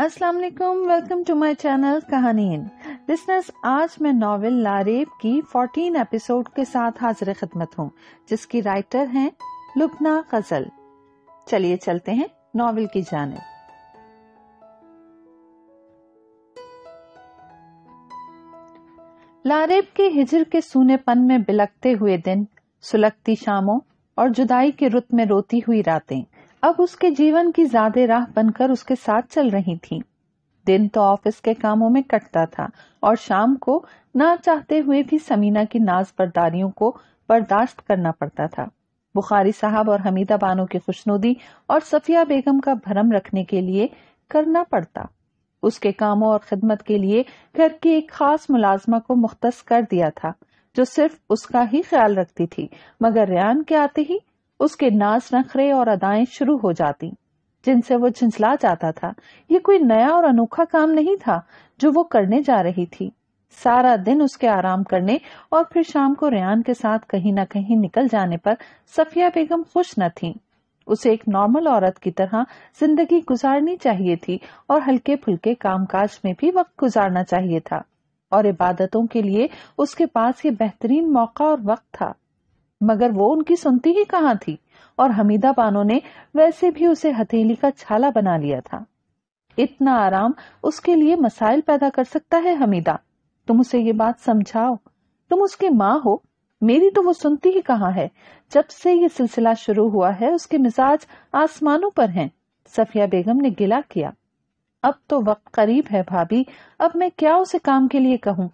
अस्सलाम वालेकुम welcome to my channel कहानीन लिसनर्स आज मैं नॉवेल लारेब की 14 एपिसोड के साथ हाजिर खिदमत हूँ जिसकी राइटर हैं लुबना गजल चलिए चलते हैं नॉवेल की जानब लारेब के हिजर के सूनेपन में बिलकते हुए दिन सुलगती शामों और जुदाई के रुत में रोती हुई रातें अब उसके जीवन की ज्यादा राह बनकर उसके साथ चल रही थी दिन तो ऑफिस के कामों में कटता था और शाम को ना चाहते हुए भी समीना की नाज बरदारियों को बर्दाश्त करना पड़ता था बुखारी साहब और हमीदा बानो की खुशनुदी और सफिया बेगम का भरम रखने के लिए करना पड़ता उसके कामों और खिदमत के लिए घर की एक खास मुलाजमा को मुख्त कर दिया था जो सिर्फ उसका ही ख्याल रखती थी मगर रियान के आते ही उसके नाच नखरे और अदाएं शुरू हो जाती जिनसे वो झिझला जाता था ये कोई नया और अनोखा काम नहीं था जो वो करने जा रही थी सारा दिन उसके आराम करने और फिर शाम को रियान के साथ कहीं ना कहीं निकल जाने पर सफिया बेगम खुश न थी उसे एक नॉर्मल औरत की तरह जिंदगी गुजारनी चाहिए थी और हल्के फुल्के कामकाज में भी वक्त गुजारना चाहिए था और इबादतों के लिए उसके पास ये बेहतरीन मौका और वक्त था मगर वो उनकी सुनती ही कहाँ थी और हमीदा बानो ने वैसे भी उसे हथेली का छाला बना लिया था इतना आराम उसके लिए मसाइल पैदा कर सकता है हमीदा तुम उसे ये बात समझाओ तुम उसकी माँ हो मेरी तो वो सुनती ही कहाँ है जब से ये सिलसिला शुरू हुआ है उसके मिजाज आसमानों पर हैं सफिया बेगम ने गिला किया अब तो वक्त करीब है भाभी अब मैं क्या उसे काम के लिए कहूँ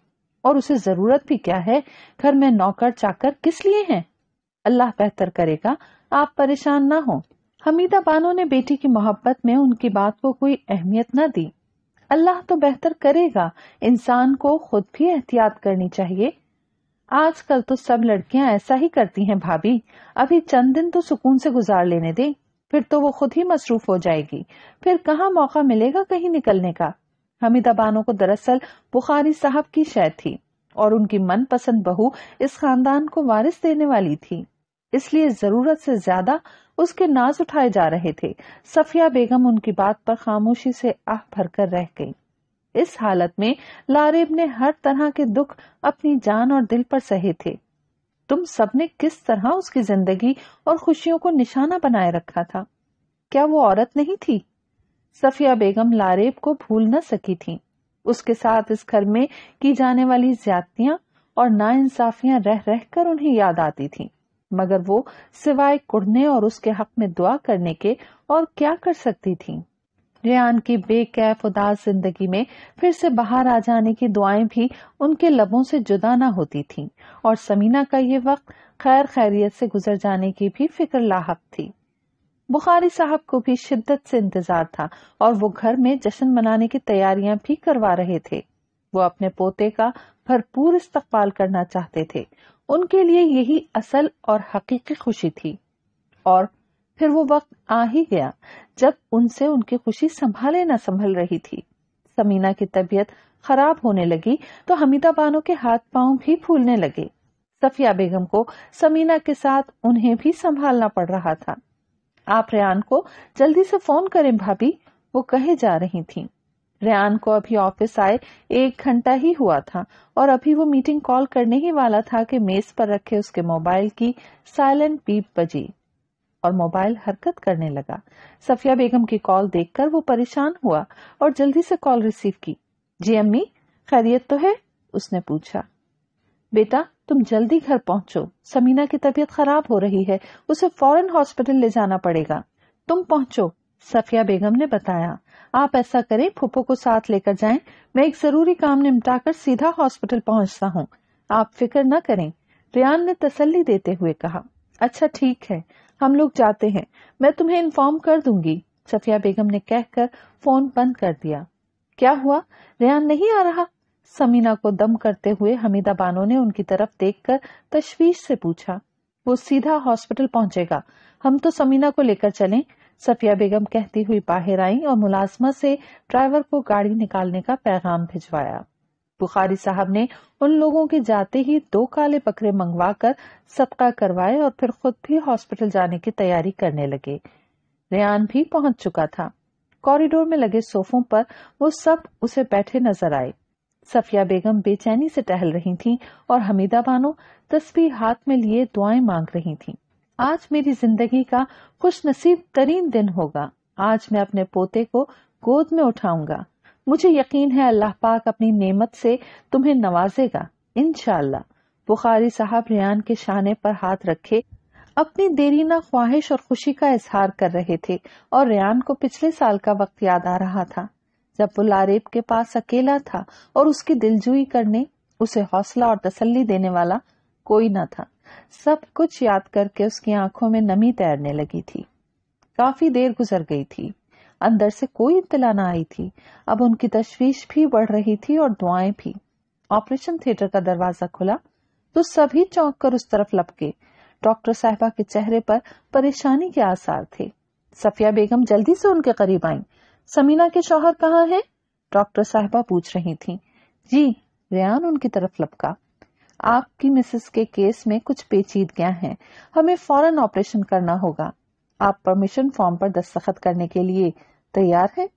और उसे जरूरत भी क्या है घर में नौकर चाकर किस लिए हैं अल्लाह बेहतर करेगा आप परेशान ना हो हमीदा बानो ने बेटी की मोहब्बत में उनकी बात को कोई अहमियत न दी अल्लाह तो बेहतर करेगा इंसान को खुद भी एहतियात करनी चाहिए आजकल तो सब लड़कियां ऐसा ही करती हैं भाभी अभी चंद दिन तो सुकून से गुजार लेने दें फिर तो वो खुद ही मसरूफ हो जाएगी फिर कहाँ मौका मिलेगा कहीं निकलने का हमीदा बानो को दरअसल बुखारी साहब की शय थी और उनकी मनपसंद बहू इस खानदान को वारिस देने वाली थी इसलिए जरूरत से ज्यादा उसके नाज उठाए जा रहे थे सफिया बेगम उनकी बात पर खामोशी से आह भरकर रह गई इस हालत में लारेब ने हर तरह के दुख अपनी जान और दिल पर सहे थे तुम सबने किस तरह उसकी जिंदगी और खुशियों को निशाना बनाए रखा था क्या वो औरत नहीं थी सफिया बेगम लारेब को भूल न सकी थी उसके साथ इस घर में की जाने वाली ज्यादतियां और नाइंसाफियां रह रहकर उन्हें याद आती थीं। मगर वो सिवाय कुड़ने और उसके हक में दुआ करने के और क्या कर सकती थी रियान की बेकैफ उदास जिंदगी में फिर से बाहर आ जाने की दुआएं भी उनके लबों से जुदा ना होती थीं और समीना का ये वक्त खैर खैरियत से गुजर जाने की भी फिक्र लाक थी बुखारी साहब को भी शिद्दत से इंतजार था और वो घर में जश्न मनाने की तैयारियां भी करवा रहे थे वो अपने पोते का भरपूर इस्तेमाल करना चाहते थे उनके लिए यही असल और हकीकी खुशी थी और फिर वो वक्त आ ही गया जब उनसे उनकी खुशी संभाले न संभल रही थी समीना की तबीयत खराब होने लगी तो हमीदा बानो के हाथ पांव भी फूलने लगे सफिया बेगम को समीना के साथ उन्हें भी संभालना पड़ रहा था आप रेन को जल्दी से फोन करें भाभी वो कहे जा रही थीं। रयान को अभी ऑफिस आए एक घंटा ही हुआ था और अभी वो मीटिंग कॉल करने ही वाला था कि मेज पर रखे उसके मोबाइल की साइलेंट पीप बजी और मोबाइल हरकत करने लगा सफिया बेगम की कॉल देखकर वो परेशान हुआ और जल्दी से कॉल रिसीव की जी अम्मी खैरियत तो है उसने पूछा बेटा तुम जल्दी घर पहुंचो समीना की तबीयत खराब हो रही है उसे फॉरन हॉस्पिटल ले जाना पड़ेगा तुम पहुंचो सफिया बेगम ने बताया आप ऐसा करें फूफो को साथ लेकर जाएं मैं एक जरूरी काम निपटाकर सीधा हॉस्पिटल पहुंचता हूँ आप फिक्र न करें रियान ने तसल्ली देते हुए कहा अच्छा ठीक है हम लोग जाते हैं मैं तुम्हें इन्फॉर्म कर दूंगी सफिया बेगम ने कहकर फोन बंद कर दिया क्या हुआ रियान नहीं आ रहा समीना को दम करते हुए हमीदा बानो ने उनकी तरफ देखकर तशवीश से पूछा वो सीधा हॉस्पिटल पहुंचेगा हम तो समीना को लेकर चलें सफिया बेगम कहती हुई बाहर आई और मुलाजमा से ड्राइवर को गाड़ी निकालने का पैगाम भिजवाया बुखारी साहब ने उन लोगों के जाते ही दो काले बकरे मंगवा कर सबका करवाए और फिर खुद भी हॉस्पिटल जाने की तैयारी करने लगे रेन भी पहुंच चुका था कॉरिडोर में लगे सोफों पर वो सब उसे बैठे नजर आए सफिया बेगम बेचैनी से टहल रही थीं और हमीदा बानो तस्वीर हाथ में लिए दुआएं मांग रही थीं। आज मेरी जिंदगी का खुश नसीब तरीन दिन होगा आज मैं अपने पोते को गोद में उठाऊंगा मुझे यकीन है अल्लाह पाक अपनी नेमत से तुम्हें नवाजेगा इनशाला बुखारी साहब रियान के शाने पर हाथ रखे अपनी देरीना ख्वाहिश और खुशी का इजहार कर रहे थे और रियान को पिछले साल का वक्त याद आ रहा था जब वो लारेब के पास अकेला था और उसकी दिलजुई करने उसे हौसला और तसल्ली देने वाला कोई न था सब कुछ याद करके उसकी आंखों में नमी तैरने लगी थी काफी देर गुजर गई थी अंदर से कोई इतला ना आई थी अब उनकी तश्वीश भी बढ़ रही थी और दुआएं भी ऑपरेशन थिएटर का दरवाजा खुला तो सभी चौंक कर उस तरफ लपके डॉक्टर साहबा के चेहरे पर परेशानी के आसार थे सफिया बेगम जल्दी से उनके करीब आई समीना के शौहर कहाँ है डॉक्टर साहबा पूछ रही थी जी रियान उनकी तरफ लपका आपकी मिसेस के केस में कुछ पेचीदगियां हैं हमें फौरन ऑपरेशन करना होगा आप परमिशन फॉर्म पर दस्तखत करने के लिए तैयार हैं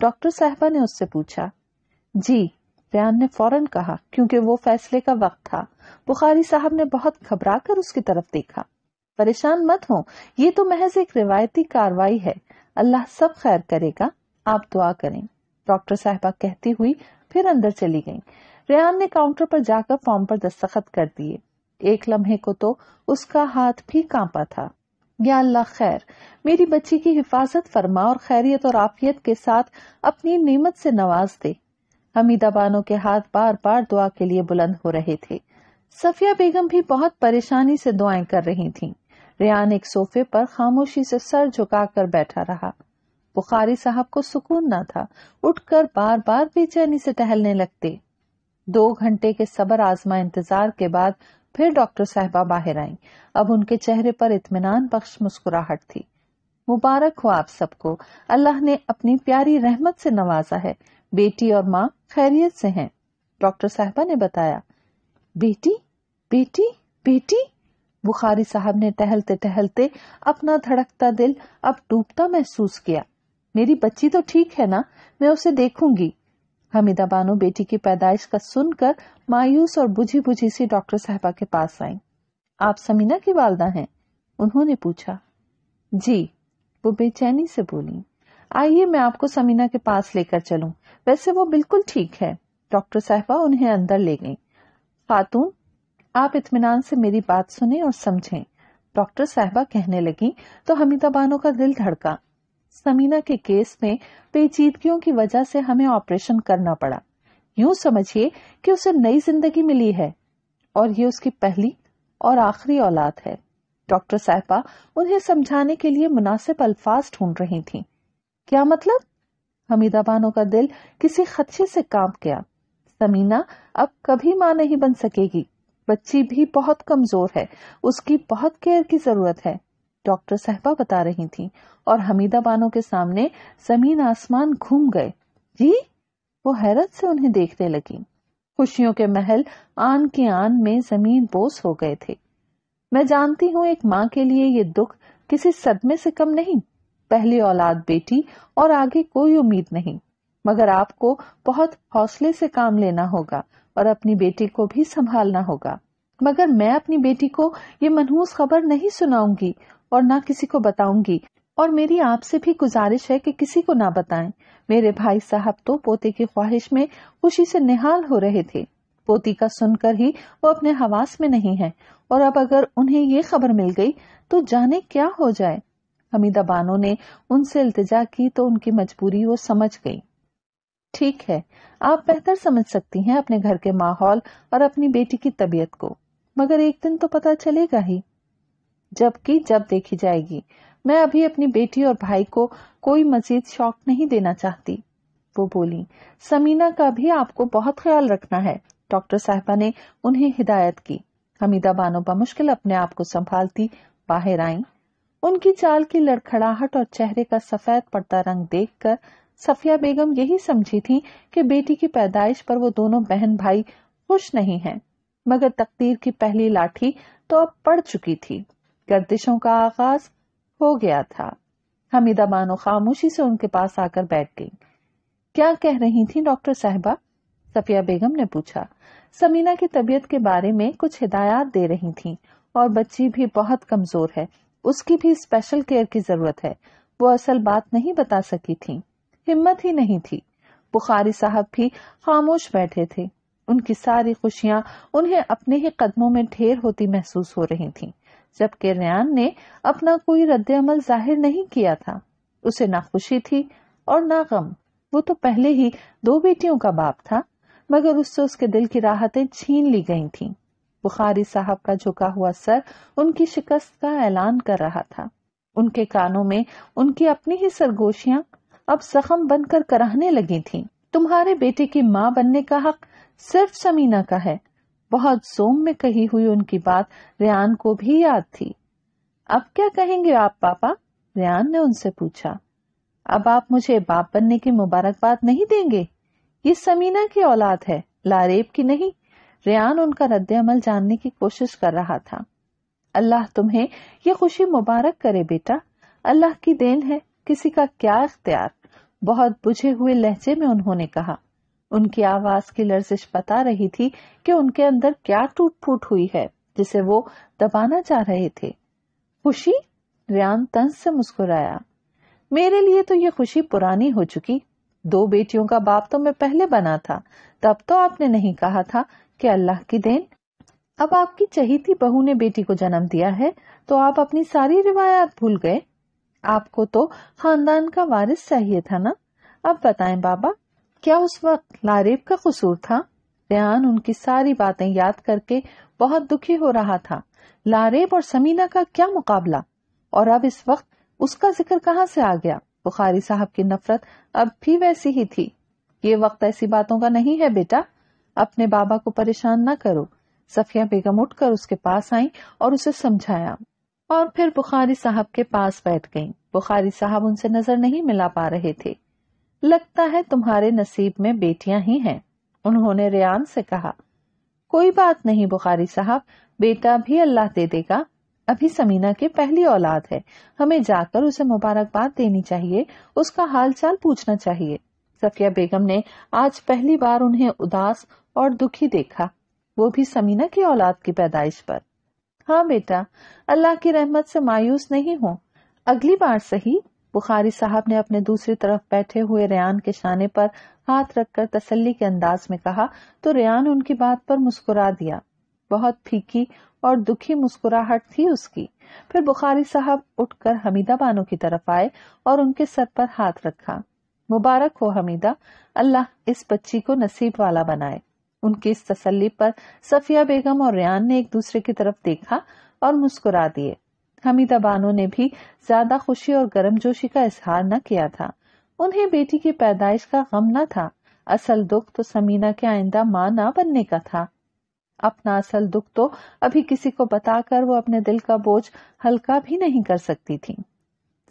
डॉक्टर साहबा ने उससे पूछा जी रियान ने फौरन कहा क्योंकि वो फैसले का वक्त था बुखारी साहब ने बहुत घबरा कर उसकी तरफ देखा परेशान मत हो ये तो महज एक रिवायती कार्रवाई है अल्लाह सब खैर करेगा आप दुआ करें डॉक्टर साहबा कहती हुई फिर अंदर चली गईं। रेहान ने काउंटर पर जाकर फॉर्म पर दस्तखत कर दिए एक लम्हे को तो उसका हाथ भी कांपा था या अल्लाह खैर मेरी बच्ची की हिफाजत फरमा और खैरियत और आफियत के साथ अपनी नेमत से नवाज दे हमीदा बानो के हाथ बार बार दुआ के लिए बुलंद हो रहे थे सफिया बेगम भी बहुत परेशानी से दुआएं कर रही थीं। रेहान एक सोफे पर खामोशी से सर झुकाकर बैठा रहा बुखारी साहब को सुकून न था उठकर बार बार बेचैनी से टहलने लगते दो घंटे के सबर आजमा इंतजार के बाद फिर डॉक्टर साहबा बाहर आईं अब उनके चेहरे पर इतमान बख्श मुस्कुराहट थी मुबारक हो आप सबको अल्लाह ने अपनी प्यारी रहमत से नवाजा है बेटी और माँ खैरियत से हैं डॉक्टर साहबा ने बताया बेटी बेटी बेटी बुखारी साहब ने टहलते टहलते अपना धड़कता दिल अब डूबता महसूस किया मेरी बच्ची तो ठीक है ना मैं उसे देखूंगी हमीदा बानो बेटी की पैदाइश का सुनकर मायूस और बुझी बुझी सी डॉक्टर साहबा के पास आई आप समीना की वालदा हैं उन्होंने पूछा जी वो बेचैनी से बोली आइए मैं आपको समीना के पास लेकर चलूं वैसे वो बिल्कुल ठीक है डॉक्टर साहबा उन्हें अंदर ले गई खातून आप इतमान से मेरी बात सुने और समझें डॉक्टर साहबा कहने लगी तो हमीदा बानो का दिल धड़का समीना के केस में पेचीदगियों की वजह से हमें ऑपरेशन करना पड़ा यूं समझिए कि उसे नई जिंदगी मिली है और ये उसकी पहली और आखिरी औलाद है डॉक्टर साहबा उन्हें समझाने के लिए मुनासिब अल्फाज ढूंढ रही थी क्या मतलब हमीदा बानो का दिल किसी खदशे से कांप गया समीना अब कभी मां नहीं बन सकेगी बच्ची भी बहुत कमजोर है उसकी बहुत केयर की जरूरत है डॉक्टर साहबा बता रही थी और हमीदा बानो के सामने जमीन आसमान घूम गए जी वो हैरत से उन्हें देखने लगी खुशियों के महल आन के आन में जमीन बोस हो गए थे मैं जानती हूँ एक माँ के लिए ये दुख किसी सदमे से कम नहीं पहली औलाद बेटी और आगे कोई उम्मीद नहीं मगर आपको बहुत हौसले से काम लेना होगा और अपनी बेटी को भी संभालना होगा मगर मैं अपनी बेटी को ये मनहूस खबर नहीं सुनाऊंगी और ना किसी को बताऊंगी और मेरी आपसे भी गुजारिश है कि किसी को ना बताएं मेरे भाई साहब तो पोते की ख्वाहिश में खुशी से निहाल हो रहे थे पोती का सुनकर ही वो अपने हवास में नहीं है और अब अगर उन्हें ये खबर मिल गई तो जाने क्या हो जाए हमीदा बानो ने उनसे इल्तजा की तो उनकी मजबूरी वो समझ गई ठीक है आप बेहतर समझ सकती हैं अपने घर के माहौल और अपनी बेटी की तबीयत को मगर एक दिन तो पता चलेगा ही जबकि जब देखी जाएगी मैं अभी अपनी बेटी और भाई को कोई मजीद शौक नहीं देना चाहती वो बोली समीना का भी आपको बहुत ख्याल रखना है डॉक्टर साहबा ने उन्हें हिदायत की हमीदा बानो बमुश्किल अपने आप को संभालती बाहर आई उनकी चाल की लड़खड़ाहट और चेहरे का सफेद पड़ता रंग देखकर सफिया बेगम यही समझी थी कि बेटी की पैदाइश पर वो दोनों बहन भाई खुश नहीं हैं, मगर तकदीर की पहली लाठी तो अब पड़ चुकी थी गर्दिशों का आगाज हो गया था हमीदा बानो खामोशी से उनके पास आकर बैठ गई क्या कह रही थी डॉक्टर साहबा सफिया बेगम ने पूछा समीना की तबीयत के बारे में कुछ हिदायत दे रही थी और बच्ची भी बहुत कमजोर है उसकी भी स्पेशल केयर की जरूरत है वो असल बात नहीं बता सकी थी हिम्मत ही नहीं थी बुखारी साहब भी खामोश बैठे थे उनकी सारी खुशियां उन्हें अपने ही कदमों में ढेर होती महसूस हो रही थी जबकि रियान ने अपना कोई अमल जाहिर नहीं किया था उसे ना खुशी थी और ना गम वो तो पहले ही दो बेटियों का बाप था मगर उससे उसके दिल की राहतें छीन ली गई थीं। बुखारी साहब का झुका हुआ सर उनकी शिकस्त का ऐलान कर रहा था उनके कानों में उनकी अपनी ही सरगोशियां अब जख्म बनकर कराहने लगी थीं। तुम्हारे बेटे की माँ बनने का हक सिर्फ समीना का है बहुत में कही हुई उनकी बात रियान को भी याद थी अब क्या कहेंगे आप पापा रियान ने उनसे पूछा अब आप मुझे बाप बनने की मुबारकबाद नहीं देंगे ये समीना की औलाद है लारेब की नहीं रियान उनका रद्द अमल जानने की कोशिश कर रहा था अल्लाह तुम्हें ये खुशी मुबारक करे बेटा अल्लाह की देन है किसी का क्या अख्तियार बहुत बुझे हुए लहजे में उन्होंने कहा उनकी आवाज की लर्जिश बता रही थी कि उनके अंदर क्या टूट फूट हुई है जिसे वो दबाना चाह रहे थे खुशी रियान तंस से मुस्कुराया मेरे लिए तो ये खुशी पुरानी हो चुकी दो बेटियों का बाप तो मैं पहले बना था तब तो आपने नहीं कहा था कि अल्लाह की देन अब आपकी चहीती बहू ने बेटी को जन्म दिया है तो आप अपनी सारी रिवायात भूल गए आपको तो खानदान का वारिस चाहिए था ना अब बताएं बाबा क्या उस वक्त लारेब का कसूर था रेहान उनकी सारी बातें याद करके बहुत दुखी हो रहा था लारेब और समीना का क्या मुकाबला और अब इस वक्त उसका जिक्र कहाँ से आ गया बुखारी साहब की नफरत अब भी वैसी ही थी ये वक्त ऐसी बातों का नहीं है बेटा अपने बाबा को परेशान न करो सफिया बेगम उठकर उसके पास आई और उसे समझाया और फिर बुखारी साहब के पास बैठ गईं। बुखारी साहब उनसे नजर नहीं मिला पा रहे थे लगता है तुम्हारे नसीब में बेटियां ही हैं उन्होंने रियान से कहा कोई बात नहीं बुखारी साहब बेटा भी अल्लाह दे देगा अभी समीना के पहली औलाद है हमें जाकर उसे मुबारकबाद देनी चाहिए उसका हालचाल पूछना चाहिए सफिया बेगम ने आज पहली बार उन्हें उदास और दुखी देखा वो भी समीना की औलाद की पैदाइश पर हाँ बेटा अल्लाह की रहमत से मायूस नहीं हो अगली बार सही बुखारी साहब ने अपने दूसरी तरफ बैठे हुए रियान के शाने पर हाथ रखकर तसल्ली के अंदाज में कहा तो रियान उनकी बात पर मुस्कुरा दिया बहुत फीकी और दुखी मुस्कुराहट थी उसकी फिर बुखारी साहब उठकर हमीदा बानो की तरफ आए और उनके सर पर हाथ रखा मुबारक हो हमीदा अल्लाह इस बच्ची को नसीब वाला बनाए उनकी इस तसल्ली पर सफिया बेगम और रियान ने एक दूसरे की तरफ देखा और मुस्कुरा दिए हमीदा बानो ने भी ज्यादा खुशी और गर्मजोशी का इजहार न किया था उन्हें बेटी की पैदाइश का गम न था असल दुख तो समीना के आइंदा माँ ना बनने का था अपना असल दुख तो अभी किसी को बताकर वो अपने दिल का बोझ हल्का भी नहीं कर सकती थी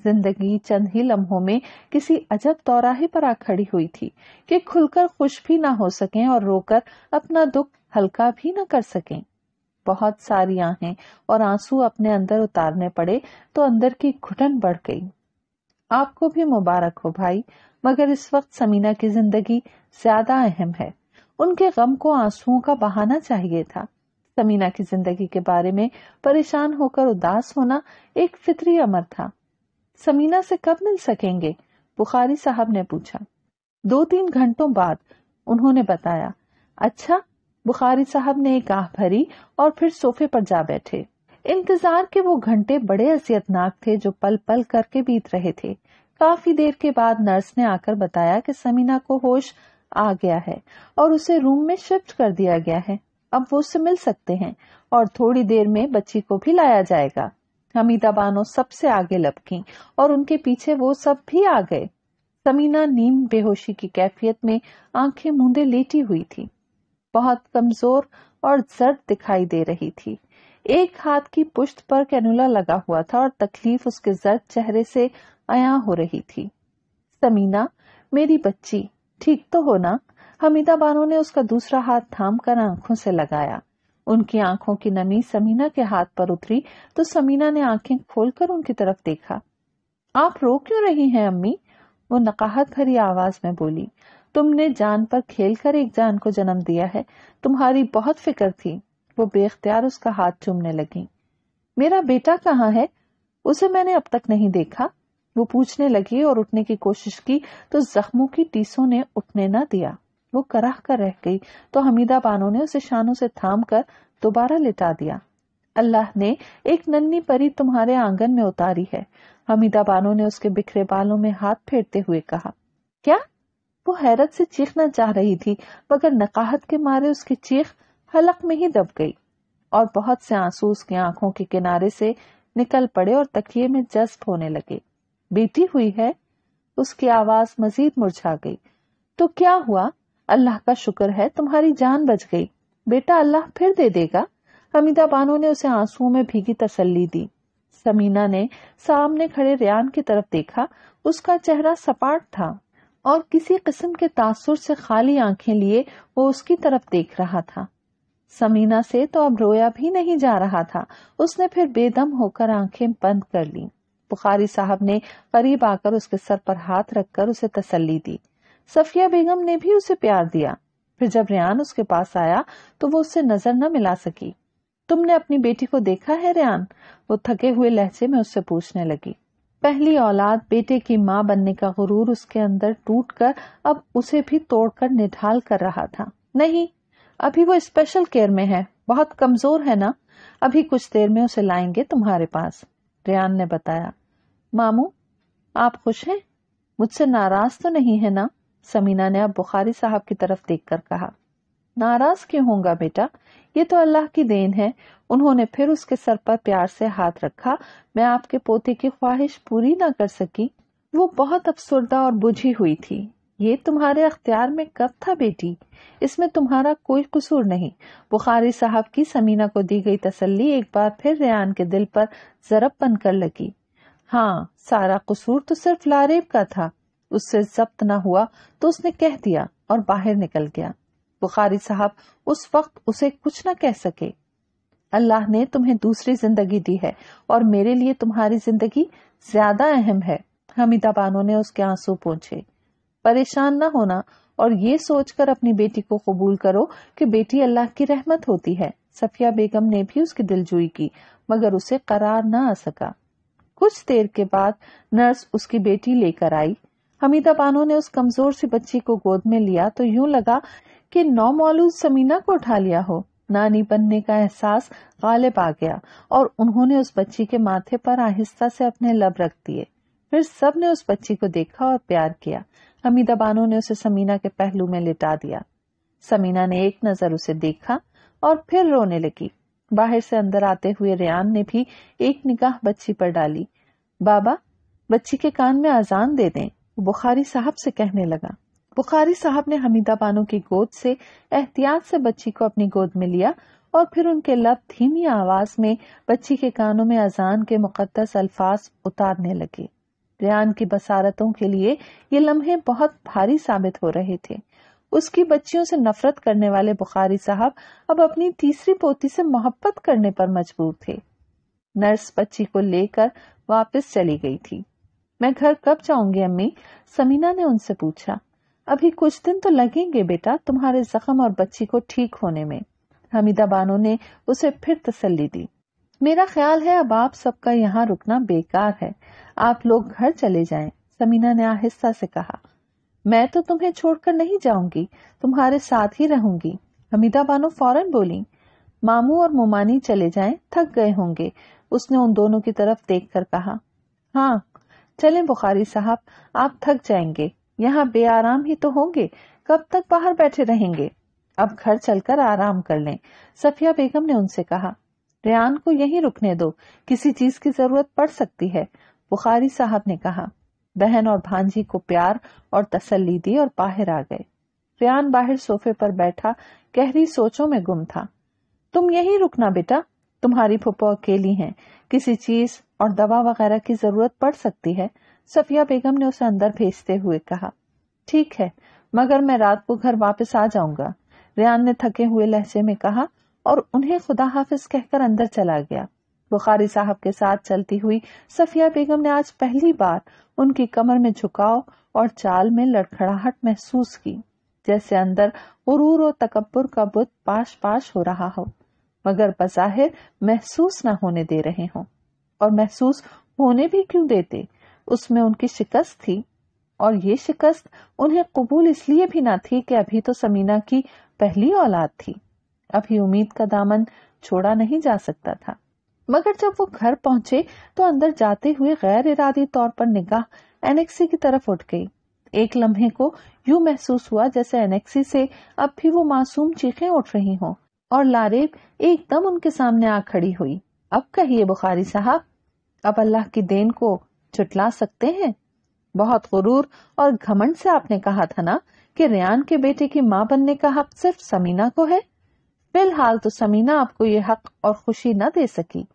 जिंदगी चंद ही लम्हों में किसी अजब तौराहे पर आ खड़ी हुई थी कि खुलकर खुश भी ना हो सकें और रोकर अपना दुख हल्का भी ना कर सकें बहुत सारी आहें और आंसू अपने अंदर उतारने पड़े तो अंदर की घुटन बढ़ गई आपको भी मुबारक हो भाई मगर इस वक्त समीना की जिंदगी ज्यादा अहम है उनके गम को आंसुओं का बहाना चाहिए था समीना की जिंदगी के बारे में परेशान होकर उदास होना एक फितरी अमर था समीना से कब मिल सकेंगे बुखारी साहब ने पूछा दो तीन घंटों बाद उन्होंने बताया अच्छा बुखारी साहब ने एक आह भरी और फिर सोफे पर जा बैठे इंतजार के वो घंटे बड़े असियतनाक थे जो पल पल करके बीत रहे थे काफी देर के बाद नर्स ने आकर बताया कि समीना को होश आ गया है और उसे रूम में शिफ्ट कर दिया गया है अब वो उससे मिल सकते हैं और थोड़ी देर में बच्ची को भी लाया जाएगा हमीदा बानो सबसे आगे लपकी और उनके पीछे वो सब भी आ गए समीना नीम बेहोशी की कैफियत में आंखें मूंदे लेटी हुई थी बहुत कमजोर और जर्द दिखाई दे रही थी एक हाथ की पुश्त पर कैनुला लगा हुआ था और तकलीफ उसके जर्द चेहरे से अया हो रही थी समीना मेरी बच्ची ठीक तो हो ना हमीदा बानो ने उसका दूसरा हाथ थाम कर आंखों से लगाया उनकी आंखों की नमी समीना के हाथ पर उतरी तो समीना ने आंखें खोलकर उनकी तरफ देखा आप रो क्यों रही हैं अम्मी वो नकाहत भरी आवाज में बोली तुमने जान पर खेलकर एक जान को जन्म दिया है तुम्हारी बहुत फिक्र थी वो बेख्तियार उसका हाथ चूमने लगी मेरा बेटा कहाँ है उसे मैंने अब तक नहीं देखा वो पूछने लगी और उठने की कोशिश की तो जख्मों की टीसों ने उठने न दिया वो कराह कर रह गई तो हमीदा बानो ने उसे शानों से थाम कर दोबारा लिटा दिया अल्लाह ने एक नन्नी परी तुम्हारे आंगन में उतारी है हमीदा बानो ने उसके बिखरे बालों में हाथ फेरते हुए कहा क्या वो हैरत से चीखना चाह रही थी मगर नकाहत के मारे उसकी चीख हलक में ही दब गई और बहुत से आंसू उसकी आंखों के किनारे से निकल पड़े और तकिए में जस्प होने लगे बेटी हुई है उसकी आवाज मजीद मुरझा गई तो क्या हुआ अल्लाह का शुक्र है तुम्हारी जान बच गई बेटा अल्लाह फिर दे देगा हमीदा बानो ने उसे आंसुओं में भीगी तसल्ली दी समीना ने सामने खड़े रियान की तरफ देखा उसका चेहरा सपाट था और किसी किस्म के तासुर से खाली आंखें लिए वो उसकी तरफ देख रहा था समीना से तो अब रोया भी नहीं जा रहा था उसने फिर बेदम होकर आंखें बंद कर ली बुखारी साहब ने करीब आकर उसके सर पर हाथ रखकर उसे तसल्ली दी सफिया बेगम ने भी उसे प्यार दिया फिर जब रियान उसके पास आया तो वो उससे नजर न मिला सकी तुमने अपनी बेटी को देखा है रियान वो थके हुए लहजे में उससे पूछने लगी पहली औलाद बेटे की माँ बनने का गुरूर उसके अंदर टूटकर अब उसे भी तोड़कर निढाल कर रहा था नहीं अभी वो स्पेशल केयर में है बहुत कमजोर है ना अभी कुछ देर में उसे लाएंगे तुम्हारे पास रियान ने बताया मामू आप खुश हैं मुझसे नाराज तो नहीं है ना समीना ने अब बुखारी साहब की तरफ देखकर कहा नाराज क्यों होगा बेटा ये तो अल्लाह की देन है उन्होंने फिर उसके सर पर प्यार से हाथ रखा मैं आपके पोते की ख्वाहिश पूरी ना कर सकी वो बहुत अफसरदा और बुझी हुई थी ये तुम्हारे अख्तियार में कब था बेटी इसमें तुम्हारा कोई कसूर नहीं बुखारी साहब की समीना को दी गई तसल्ली एक बार फिर रेन के दिल पर जरब कर लगी हाँ सारा कसूर तो सिर्फ लारेब का था उससे जब्त न हुआ तो उसने कह दिया और बाहर निकल गया बुखारी साहब उस वक्त उसे कुछ न कह सके अल्लाह ने तुम्हें दूसरी जिंदगी दी है और मेरे लिए तुम्हारी जिंदगी ज्यादा अहम है हमीदा बानो ने उसके आंसू पूछे परेशान न होना और ये सोचकर अपनी बेटी को कबूल करो कि बेटी अल्लाह की रहमत होती है सफिया बेगम ने भी उसकी दिलजुई की मगर उसे करार ना आ सका कुछ देर के बाद नर्स उसकी बेटी लेकर आई हमीदा बानो ने उस कमजोर सी बच्ची को गोद में लिया तो यूं लगा कि नौ मौलूद समीना को उठा लिया हो नानी बनने का एहसास गालिब आ गया और उन्होंने उस बच्ची के माथे पर आहिस्ता से अपने लब रख दिए फिर सब ने उस बच्ची को देखा और प्यार किया हमीदा बानो ने उसे समीना के पहलू में लिटा दिया समीना ने एक नजर उसे देखा और फिर रोने लगी बाहर से अंदर आते हुए रियान ने भी एक निगाह बच्ची पर डाली बाबा बच्ची के कान में अजान दे दें बुखारी साहब से कहने लगा बुखारी साहब ने हमीदा बानो की गोद से एहतियात से बच्ची को अपनी गोद में लिया और फिर उनके लब धीमी आवाज में बच्ची के कानों में अजान के मुकदस अल्फाज उतारने लगे रियान की बसारतों के लिए ये लम्हे बहुत भारी साबित हो रहे थे उसकी बच्चियों से नफरत करने वाले बुखारी साहब अब अपनी तीसरी पोती से मोहब्बत करने पर मजबूर थे नर्स बच्ची को लेकर वापस चली गई थी मैं घर कब जाऊंगी अम्मी समीना ने उनसे पूछा अभी कुछ दिन तो लगेंगे बेटा तुम्हारे जख्म और बच्ची को ठीक होने में हमीदा बानो ने उसे फिर तसल्ली दी मेरा ख्याल है अब आप सबका यहाँ रुकना बेकार है आप लोग घर चले जाएं। समीना ने आहिस्ता से कहा मैं तो तुम्हें छोड़कर नहीं जाऊंगी तुम्हारे साथ ही रहूंगी हमीदा बानो फौरन बोली मामू और मोमानी चले जाएं, थक गए होंगे उसने उन दोनों की तरफ देखकर कहा हाँ चले बुखारी साहब आप थक जाएंगे यहाँ बे आराम ही तो होंगे कब तक बाहर बैठे रहेंगे अब घर चलकर आराम कर लें सफिया बेगम ने उनसे कहा रियान को यहीं रुकने दो किसी चीज की जरूरत पड़ सकती है बुखारी साहब ने कहा बहन और भांजी को प्यार और तसल्ली दी और बाहर आ गए रियान बाहर सोफे पर बैठा गहरी सोचों में गुम था तुम यहीं रुकना बेटा तुम्हारी फुप्पो अकेली हैं किसी चीज और दवा वगैरह की जरूरत पड़ सकती है सफिया बेगम ने उसे अंदर भेजते हुए कहा ठीक है मगर मैं रात को घर वापस आ जाऊंगा रियान ने थके हुए लहजे में कहा और उन्हें खुदा हाफिज कहकर अंदर चला गया बुखारी साहब के साथ चलती हुई सफिया बेगम ने आज पहली बार उनकी कमर में झुकाव और चाल में लड़खड़ाहट महसूस की जैसे अंदर गुरूर और तकबर का बुत पाश पाश हो रहा हो मगर बजाहिर महसूस न होने दे रहे हो और महसूस होने भी क्यों देते उसमें उनकी शिकस्त थी और ये शिकस्त उन्हें कबूल इसलिए भी ना थी कि अभी तो समीना की पहली औलाद थी अभी उम्मीद का दामन छोड़ा नहीं जा सकता था मगर जब वो घर पहुंचे तो अंदर जाते हुए गैर इरादी तौर पर निगाह एनेक्सी की तरफ उठ गई एक लम्हे को यू महसूस हुआ जैसे एनेक्सी से अब भी वो मासूम चीखें उठ रही हों और लारेब एकदम उनके सामने आ खड़ी हुई अब कहिए बुखारी साहब अब अल्लाह की देन को चुटला सकते हैं बहुत गुरूर और घमंड से आपने कहा था ना कि रियान के बेटे की माँ बनने का हक सिर्फ समीना को है फिलहाल तो समीना आपको ये हक और खुशी न दे सकी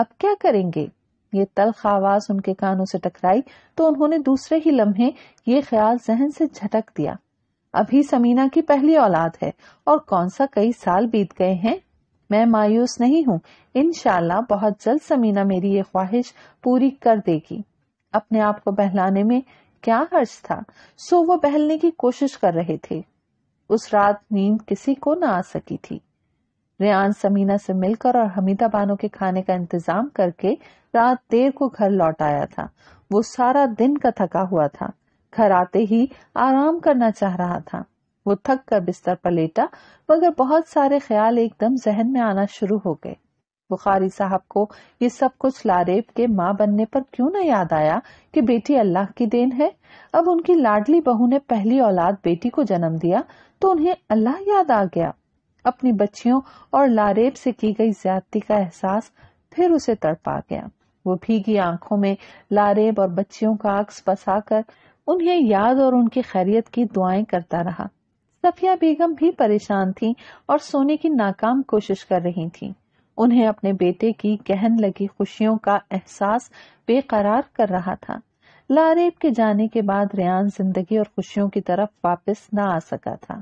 अब क्या करेंगे ये तलख आवाज उनके कानों से टकराई तो उन्होंने दूसरे ही लम्हे ये ख्याल जहन से झटक दिया अभी समीना की पहली औलाद है और कौन सा कई साल बीत गए हैं मैं मायूस नहीं हूँ इनशाला बहुत जल्द समीना मेरी ये ख्वाहिश पूरी कर देगी अपने आप को बहलाने में क्या हर्ष था सो वो बहलने की कोशिश कर रहे थे उस रात नींद किसी को ना आ सकी थी रेहान समीना से मिलकर और हमीदा बानो के खाने का इंतजाम करके रात देर को घर लौट आया था वो सारा दिन का थका हुआ था घर आते ही आराम करना चाह रहा था वो थक कर बिस्तर पर लेटा मगर बहुत सारे ख्याल एकदम जहन में आना शुरू हो गए बुखारी साहब को ये सब कुछ लारेब के माँ बनने पर क्यों न याद आया कि बेटी अल्लाह की देन है अब उनकी लाडली बहू ने पहली औलाद बेटी को जन्म दिया तो उन्हें अल्लाह याद आ गया अपनी बच्चियों और लारेब से की गई ज्यादती का एहसास फिर उसे तड़पा गया वो भीगी आंखों में लारेब और बच्चियों का अक्स बसाकर उन्हें याद और उनकी खैरियत की दुआएं करता रहा सफिया बेगम भी परेशान थी और सोने की नाकाम कोशिश कर रही थी उन्हें अपने बेटे की कहन लगी खुशियों का एहसास बेकरार कर रहा था लारेब के जाने के बाद रियान जिंदगी और खुशियों की तरफ वापस ना आ सका था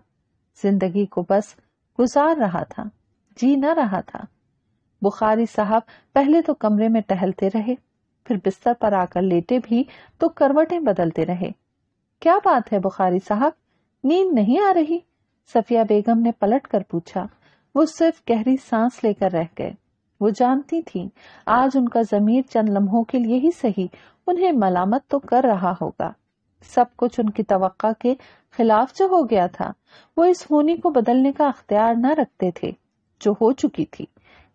जिंदगी को बस गुजार रहा था जी न रहा था बुखारी साहब पहले तो कमरे में टहलते रहे फिर बिस्तर पर आकर लेटे भी तो करवटें बदलते रहे क्या बात है बुखारी साहब नींद नहीं आ रही सफिया बेगम ने पलट कर पूछा वो सिर्फ गहरी सांस लेकर रह गए वो जानती थी आज उनका जमीर चंद लम्हों के लिए ही सही उन्हें मलामत तो कर रहा होगा सब कुछ उनकी तवक्का के खिलाफ जो हो गया था वो इस होने को बदलने का अख्तियार न रखते थे जो हो चुकी थी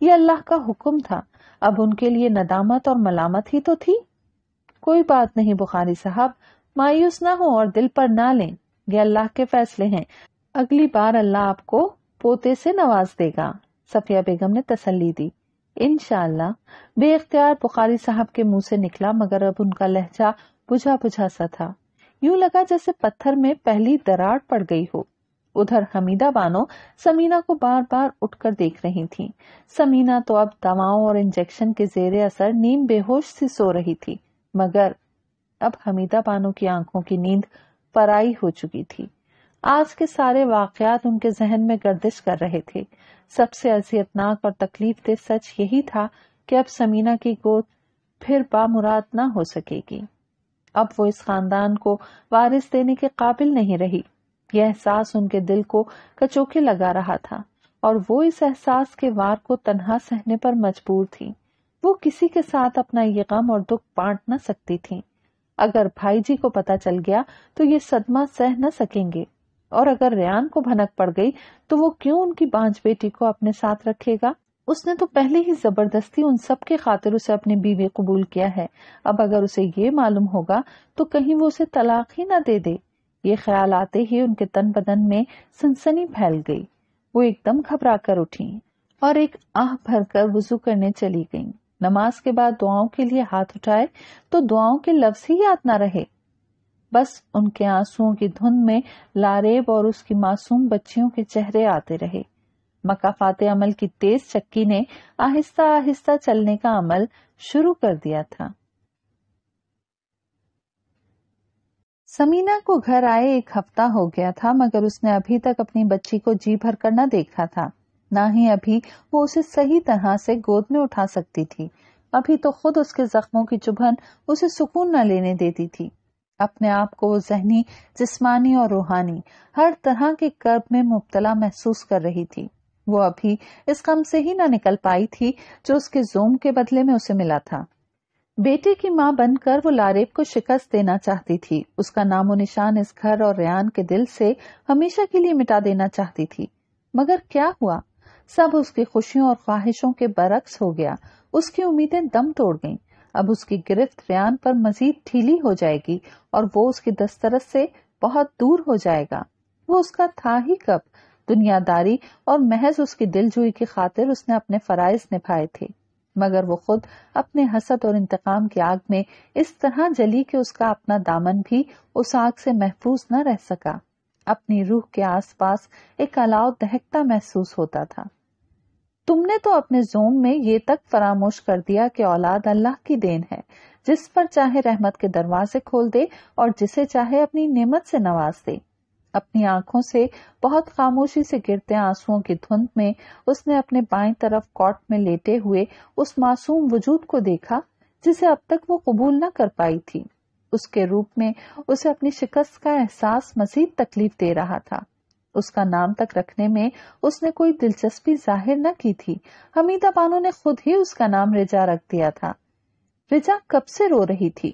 ये अल्लाह का हुक्म था अब उनके लिए नदामत और मलामत ही तो थी कोई बात नहीं बुखारी साहब मायूस ना हो और दिल पर ना लें ये अल्लाह के फैसले हैं अगली बार अल्लाह आपको पोते से नवाज देगा सफिया बेगम ने तसल्ली दी इनशाला बेख्तियार बुखारी साहब के मुंह से निकला मगर अब उनका लहजा बुझा बुझा सा था यूं लगा जैसे पत्थर में पहली दरार पड़ गई हो उधर हमीदा बानो समीना को बार बार उठकर देख रही थी समीना तो अब दवाओं और इंजेक्शन के जेर असर नींद बेहोश से सो रही थी मगर अब हमीदा बानो की आंखों की नींद पराई हो चुकी थी आज के सारे वाकयात उनके जहन में गर्दिश कर रहे थे सबसे अजियतनाक और तकलीफ दे सच यही था कि अब समीना की गोद फिर बामुराद ना हो सकेगी अब वो इस खानदान को वारिस देने के काबिल नहीं रही यह एहसास उनके दिल को कचोके लगा रहा था और वो इस एहसास के वार को तनहा सहने पर मजबूर थी वो किसी के साथ अपना ये गम और दुख बांट न सकती थी अगर भाई जी को पता चल गया तो ये सदमा सह न सकेंगे और अगर रियान को भनक पड़ गई तो वो क्यों उनकी बांझ बेटी को अपने साथ रखेगा उसने तो पहले ही जबरदस्ती उन सब के खातिर उसे अपनी बीवी कबूल किया है अब अगर उसे ये मालूम होगा तो कहीं वो उसे तलाक ही ना दे दे ये ख्याल आते ही उनके तन बदन में सनसनी फैल गई वो एकदम घबरा कर उठी और एक आह भरकर वजू करने चली गई नमाज के बाद दुआओं के लिए हाथ उठाए तो दुआओं के लफ्ज ही याद ना रहे बस उनके आंसुओं की धुन में लारेब और उसकी मासूम बच्चियों के चेहरे आते रहे मकाफाते अमल की तेज चक्की ने आहिस्ता आहिस्ता चलने का अमल शुरू कर दिया था समीना को घर आए एक हफ्ता हो गया था मगर उसने अभी तक अपनी बच्ची को जी भर कर न देखा था ना ही अभी वो उसे सही तरह से गोद में उठा सकती थी अभी तो खुद उसके जख्मों की चुभन उसे सुकून न लेने देती थी अपने आप को जहनी जिस्मानी और रूहानी हर तरह के कर्ब में मुबतला महसूस कर रही थी वो अभी इस कम से ही ना निकल पाई थी जो उसके जोम के बदले में उसे मिला था बेटे की माँ बनकर वो लारेब को शिकस्त देना चाहती थी उसका नामो निशान इस घर और रेन के दिल से हमेशा के लिए मिटा देना चाहती थी मगर क्या हुआ सब उसकी खुशियों और ख्वाहिशों के बरक्स हो गया उसकी उम्मीदें दम तोड़ गईं। अब उसकी गिरफ्त रियान पर मजीद ढीली हो जाएगी और वो उसकी दस्तरस से बहुत दूर हो जाएगा वो उसका था ही कब दुनियादारी और महज उसकी दिलजोई की खातिर उसने अपने फराइज निभाए थे मगर वो खुद अपने हसद और इंतकाम की आग में इस तरह जली कि उसका अपना दामन भी उस आग से महफूज न रह सका अपनी रूह के आसपास एक अलाव दहकता महसूस होता था तुमने तो अपने जोम में ये तक फरामोश कर दिया कि औलाद अल्लाह की देन है जिस पर चाहे रहमत के दरवाजे खोल दे और जिसे चाहे अपनी नेमत से नवाज दे अपनी आंखों से बहुत खामोशी से गिरते आंसुओं की धुंध में उसने अपने बाएं तरफ कॉट में लेटे हुए उस मासूम वजूद को देखा जिसे अब तक वो कबूल न कर पाई थी उसके रूप में उसे अपनी शिकस्त का एहसास मजीद तकलीफ दे रहा था उसका नाम तक रखने में उसने कोई दिलचस्पी जाहिर न की थी हमीदा बानो ने खुद ही उसका नाम रिजा रख दिया था रिजा कब से रो रही थी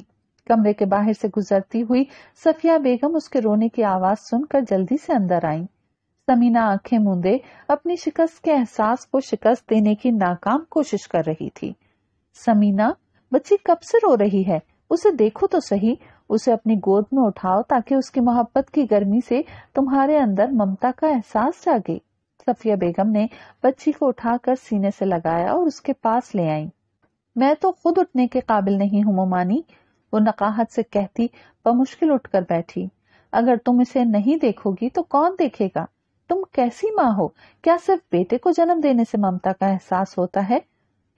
कमरे के बाहर से गुजरती हुई सफिया बेगम उसके रोने की आवाज सुनकर जल्दी से अंदर आई समीना आंखें मूंदे अपनी शिकस्त के एहसास को शिकस्त देने की नाकाम कोशिश कर रही थी समीना बच्ची कब से रो रही है उसे देखो तो सही उसे अपनी गोद में उठाओ ताकि उसकी मोहब्बत की गर्मी से तुम्हारे अंदर ममता का एहसास जागे सफिया बेगम ने बच्ची को उठाकर सीने से लगाया और उसके पास ले आई मैं तो खुद उठने के काबिल नहीं हूँ मोमानी वो नकाहत से कहती बमुश्किल उठकर बैठी अगर तुम इसे नहीं देखोगी तो कौन देखेगा तुम कैसी माँ हो क्या सिर्फ बेटे को जन्म देने से ममता का एहसास होता है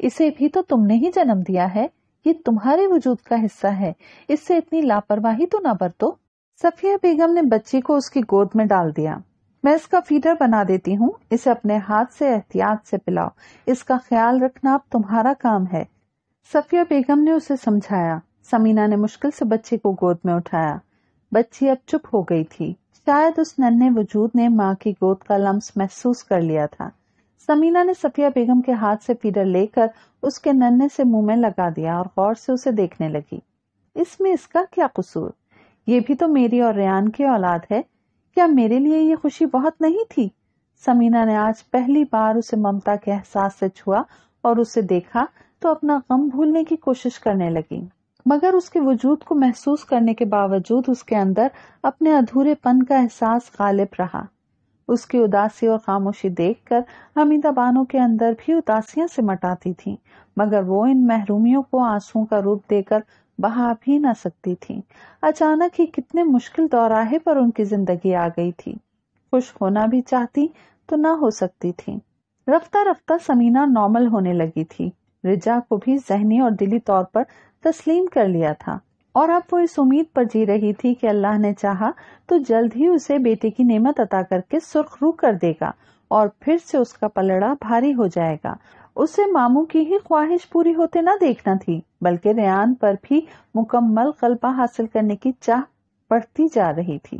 इसे भी तो तुमने ही जन्म दिया है ये तुम्हारे वजूद का हिस्सा है इससे इतनी लापरवाही तो ना बरतो सफिया बेगम ने बच्ची को उसकी गोद में डाल दिया मैं इसका फीडर बना देती हूँ इसे अपने हाथ से एहतियात से पिलाओ इसका ख्याल रखना अब तुम्हारा काम है सफिया बेगम ने उसे समझाया समीना ने मुश्किल से बच्चे को गोद में उठाया बच्ची अब चुप हो गई थी शायद उस नन्हे वजूद ने माँ की गोद का लम्स महसूस कर लिया था समीना ने सफिया बेगम के हाथ से फीडर लेकर उसके नन्हे से मुंह में लगा दिया और गौर से उसे देखने लगी इसमें इसका क्या कसूर ये भी तो मेरी और रेयान की औलाद है क्या मेरे लिए ये खुशी बहुत नहीं थी समीना ने आज पहली बार उसे ममता के एहसास से छुआ और उसे देखा तो अपना गम भूलने की कोशिश करने लगी मगर उसके वजूद को महसूस करने के बावजूद उसके अंदर अपने अधूरेपन का एहसास गालिब रहा उसकी उदासी और खामोशी देखकर हमीदा बानो के अंदर भी उदासियां से मटाती थी मगर वो इन महरूमियों को आंसुओं का रूप देकर बहा भी ना सकती थी अचानक ही कितने मुश्किल दौराहे पर उनकी जिंदगी आ गई थी खुश होना भी चाहती तो ना हो सकती थी रफ्ता रफ्ता समीना नॉर्मल होने लगी थी रिजा को भी जहनी और दिली तौर पर तस्लीम कर लिया था और अब वो इस उम्मीद पर जी रही थी कि अल्लाह ने चाहा तो जल्द ही उसे बेटे की नेमत अता करके सुर्ख रू कर देगा और फिर से उसका पलड़ा भारी हो जाएगा उसे मामू की ही ख्वाहिश पूरी होते न देखना थी बल्कि रेन पर भी मुकम्मल कल्पा हासिल करने की चाह बढ़ती जा रही थी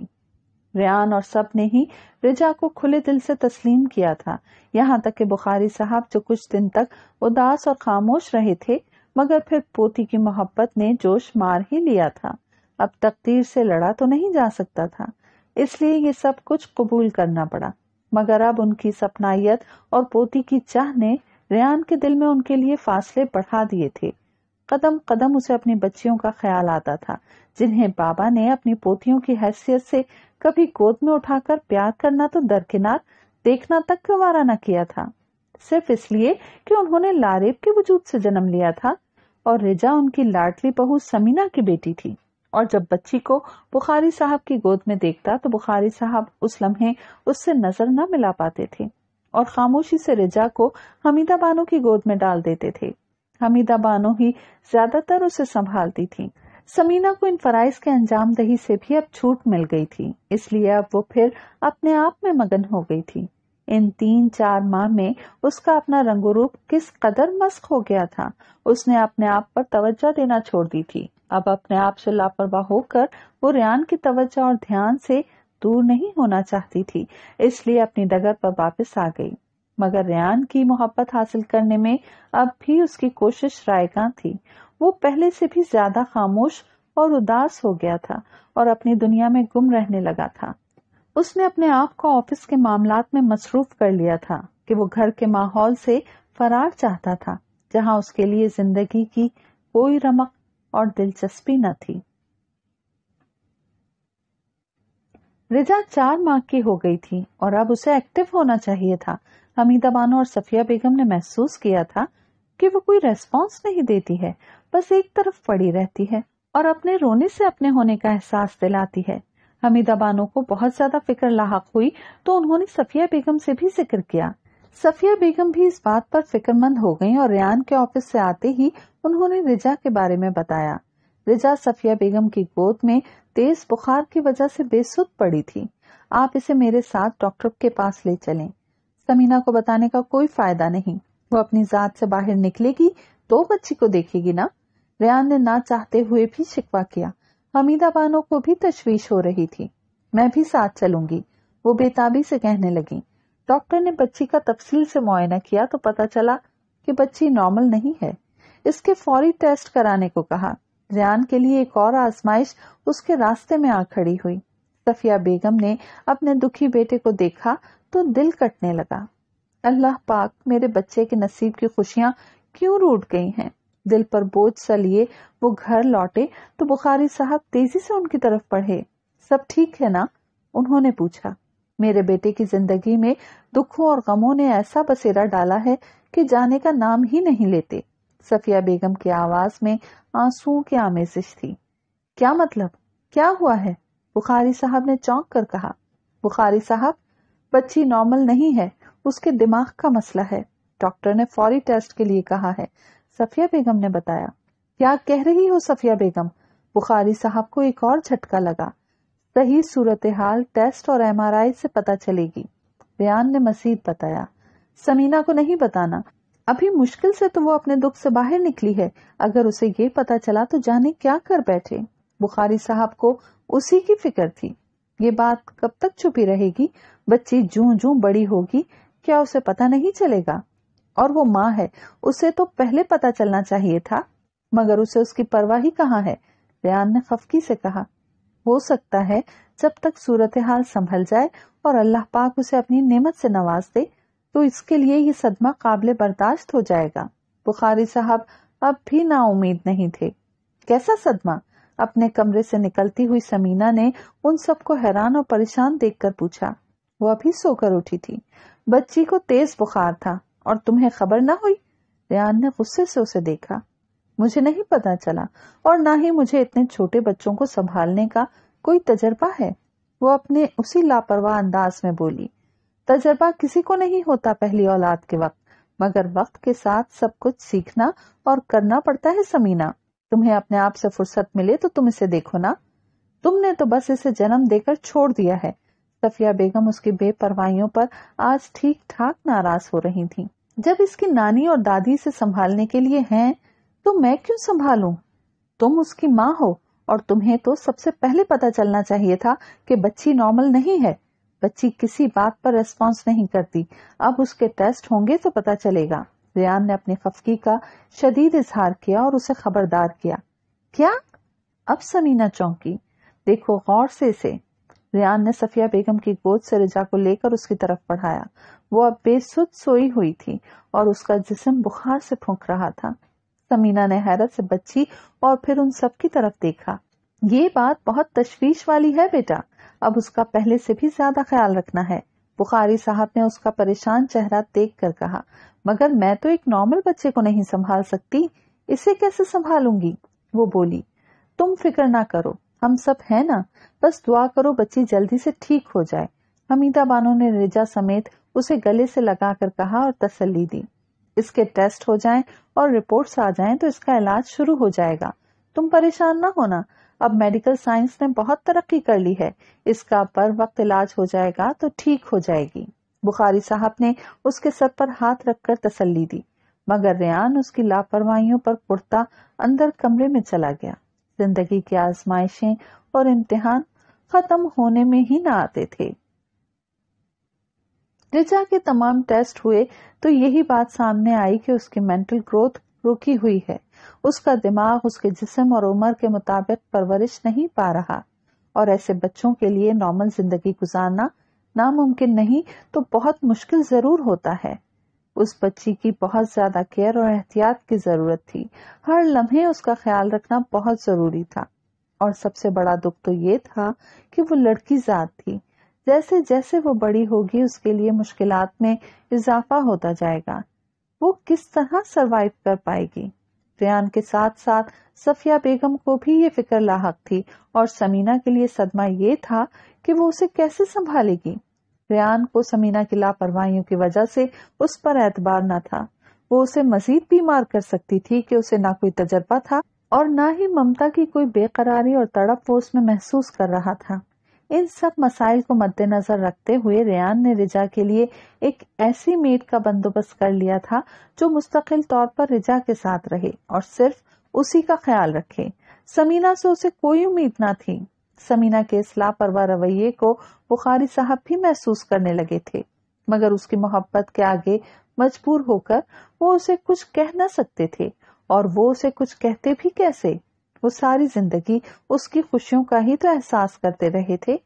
रेन और सब ने ही रिजा को खुले दिल से तस्लीम किया था यहाँ तक कि बुखारी साहब जो कुछ दिन तक उदास और खामोश रहे थे मगर फिर पोती की मोहब्बत ने जोश मार ही लिया था अब तकदीर से लड़ा तो नहीं जा सकता था इसलिए ये सब कुछ कबूल करना पड़ा मगर अब उनकी सपनाइत और पोती की चाह ने रियान के दिल में उनके लिए फासले बढ़ा दिए थे कदम कदम उसे अपनी बच्चियों का ख्याल आता था जिन्हें बाबा ने अपनी पोतियों की हैसियत से कभी गोद में उठाकर प्यार करना तो दरकिनार देखना तक गवारा न किया था सिर्फ इसलिए कि उन्होंने लारेब के वजूद से जन्म लिया था और रिजा उनकी लाडली बहू समीना की बेटी थी और जब बच्ची को बुखारी साहब की गोद में देखता तो बुखारी साहब उस लम्हे उससे नजर न मिला पाते थे और खामोशी से रिजा को हमीदा बानो की गोद में डाल देते थे हमीदा बानो ही ज्यादातर उसे संभालती थी समीना को इन फराइज के अंजाम दही से भी अब छूट मिल गई थी इसलिए अब वो फिर अपने आप में मगन हो गई थी इन तीन चार माह में उसका अपना रंगोरूप किस कदर मस्क हो गया था उसने अपने आप पर तवज्जा देना छोड़ दी थी अब अपने आप से लापरवाह होकर वो रियान की तवज्जा और ध्यान से दूर नहीं होना चाहती थी इसलिए अपनी डगर पर वापस आ गई मगर रियान की मोहब्बत हासिल करने में अब भी उसकी कोशिश रायगा थी वो पहले से भी ज्यादा खामोश और उदास हो गया था और अपनी दुनिया में गुम रहने लगा था उसने अपने आप को ऑफिस के मामलात में मसरूफ कर लिया था कि वो घर के माहौल से फरार चाहता था जहां उसके लिए जिंदगी की कोई रमक और दिलचस्पी न थी रिजा चार माह की हो गई थी और अब उसे एक्टिव होना चाहिए था हमीदा बानो और सफिया बेगम ने महसूस किया था कि वो कोई रेस्पॉन्स नहीं देती है बस एक तरफ पड़ी रहती है और अपने रोने से अपने होने का एहसास दिलाती है हमीदा बानो को बहुत ज्यादा फिक्र लाक हुई तो उन्होंने सफिया बेगम से भी जिक्र किया सफिया बेगम भी इस बात पर फिक्रमंद हो गईं और रियान के ऑफिस से आते ही उन्होंने रिजा के बारे में बताया रिजा सफिया बेगम की गोद में तेज बुखार की वजह से बेसुध पड़ी थी आप इसे मेरे साथ डॉक्टर के पास ले चलें समीना को बताने का कोई फायदा नहीं वो अपनी जात से बाहर निकलेगी तो बच्ची को देखेगी ना रियान ने ना चाहते हुए भी शिकवा किया हमीदा बानो को भी तशवीश हो रही थी मैं भी साथ चलूंगी वो बेताबी से कहने लगी डॉक्टर ने बच्ची का तफसील से मुआयना किया तो पता चला कि बच्ची नॉर्मल नहीं है इसके फौरी टेस्ट कराने को कहा रियान के लिए एक और आजमाइश उसके रास्ते में आ खड़ी हुई सफिया बेगम ने अपने दुखी बेटे को देखा तो दिल कटने लगा अल्लाह पाक मेरे बच्चे के नसीब की खुशियां क्यों रूट गई हैं दिल पर बोझ सा लिए वो घर लौटे तो बुखारी साहब तेजी से उनकी तरफ पढ़े सब ठीक है ना उन्होंने पूछा मेरे बेटे की जिंदगी में दुखों और गमों ने ऐसा बसेरा डाला है कि जाने का नाम ही नहीं लेते सफिया बेगम की आवाज में आंसुओं की आमेजिश थी क्या मतलब क्या हुआ है बुखारी साहब ने चौंक कर कहा बुखारी साहब बच्ची नॉर्मल नहीं है उसके दिमाग का मसला है डॉक्टर ने फौरी टेस्ट के लिए कहा है सफिया बेगम ने बताया क्या कह रही हो सफिया बेगम बुखारी साहब को एक और झटका लगा सही सूरत हाल टेस्ट और आई से पता चलेगी बयान ने मसीद बताया समीना को नहीं बताना अभी मुश्किल से तो वो अपने दुख से बाहर निकली है अगर उसे ये पता चला तो जाने क्या कर बैठे बुखारी साहब को उसी की फिक्र थी ये बात कब तक छुपी रहेगी बच्ची जू जू बड़ी होगी क्या उसे पता नहीं चलेगा और वो माँ है उसे तो पहले पता चलना चाहिए था मगर उसे उसकी परवाह ही कहाँ है रियान ने खफकी से कहा हो सकता है जब तक सूरत हाल संभल जाए और अल्लाह पाक उसे अपनी नेमत से नवाज दे तो इसके लिए ये सदमा काबिल बर्दाश्त हो जाएगा बुखारी साहब अब भी नाउमीद नहीं थे कैसा सदमा अपने कमरे से निकलती हुई समीना ने उन सबको हैरान और परेशान देखकर पूछा वो अभी सोकर उठी थी बच्ची को तेज बुखार था और तुम्हें खबर ना हुई रियान ने गुस्से से उसे देखा मुझे नहीं पता चला और ना ही मुझे इतने छोटे बच्चों को संभालने का कोई तजर्बा है वो अपने उसी लापरवाह अंदाज में बोली तजर्बा किसी को नहीं होता पहली औलाद के वक्त मगर वक्त के साथ सब कुछ सीखना और करना पड़ता है समीना तुम्हें अपने आप से फुर्सत मिले तो तुम इसे देखो ना तुमने तो बस इसे जन्म देकर छोड़ दिया है सफिया बेगम उसकी बेपरवाहियों पर आज ठीक ठाक नाराज हो रही थी जब इसकी नानी और दादी से संभालने के लिए हैं तो मैं क्यों संभालू तुम उसकी माँ हो और तुम्हें तो सबसे पहले पता चलना चाहिए था कि बच्ची नॉर्मल नहीं है बच्ची किसी बात पर रेस्पॉन्स नहीं करती अब उसके टेस्ट होंगे तो पता चलेगा रियान ने अपने फफकी का शदीद इजहार किया और उसे खबरदार किया क्या अब समीना चौंकी देखो गौर से इसे रियान ने सफिया बेगम की गोद से रिजा को लेकर उसकी तरफ पढ़ाया वो अब बेसुध सोई हुई थी और उसका जिसम बुखार से फूक रहा था समीना ने हैरत से बच्ची और फिर उन सब की तरफ देखा ये बात बहुत तश्वीश वाली है बेटा अब उसका पहले से भी ज्यादा ख्याल रखना है बुखारी साहब ने उसका परेशान चेहरा देख कर कहा मगर मैं तो एक नॉर्मल बच्चे को नहीं संभाल सकती इसे कैसे संभालूंगी वो बोली तुम फिक्र ना करो हम सब है ना बस दुआ करो बच्ची जल्दी से ठीक हो जाए हमीदा बानो ने रिजा समेत उसे गले से लगाकर कहा और तसल्ली दी इसके टेस्ट हो जाएं और रिपोर्ट्स आ जाएं तो इसका इलाज शुरू हो जाएगा तुम परेशान ना होना अब मेडिकल साइंस ने बहुत तरक्की कर ली है इसका पर वक्त इलाज हो जाएगा तो ठीक हो जाएगी बुखारी साहब ने उसके सर पर हाथ रखकर तसल्ली दी मगर रेन उसकी लापरवाही पर कुर्ता अंदर कमरे में चला गया जिंदगी की आजमाइशें और इम्तिहान खत्म होने में ही ना आते थे ऋचा के तमाम टेस्ट हुए तो यही बात सामने आई कि उसकी मेंटल ग्रोथ रुकी हुई है उसका दिमाग उसके जिस्म और उम्र के मुताबिक परवरिश नहीं पा रहा और ऐसे बच्चों के लिए नॉर्मल जिंदगी गुजारना नामुमकिन नहीं तो बहुत मुश्किल जरूर होता है उस बच्ची की बहुत ज्यादा केयर और एहतियात की जरूरत थी हर लम्हे उसका ख्याल रखना बहुत जरूरी था और सबसे बड़ा दुख तो ये था कि वो लड़की जात थी जैसे जैसे वो बड़ी होगी उसके लिए मुश्किल में इजाफा होता जाएगा वो किस तरह सरवाइव कर पाएगी रियान के साथ साथ सफिया बेगम को भी ये फिक्र लाक थी और समीना के लिए सदमा ये था कि वो उसे कैसे संभालेगी रियान को समीना की लापरवाही की वजह से उस पर एतबार न था वो उसे मजीद बीमार कर सकती थी कि उसे ना कोई तजर्बा था और ना ही ममता की कोई बेकरारी और तड़प वो उसमें महसूस कर रहा था इन सब मसाइल को मद्देनजर रखते हुए रियान ने रिजा के लिए एक ऐसी मेड का बंदोबस्त कर लिया था जो मुस्तकिल तौर पर रिजा के साथ रहे और सिर्फ उसी का ख्याल रखे समीना से उसे कोई उम्मीद ना थी समीना के इस लापरवा रवैये को बुखारी साहब भी महसूस करने लगे थे मगर उसकी मोहब्बत के आगे मजबूर होकर वो उसे कुछ कह ना सकते थे और वो उसे कुछ कहते भी कैसे वो सारी जिंदगी उसकी खुशियों का ही तो एहसास करते रहे थे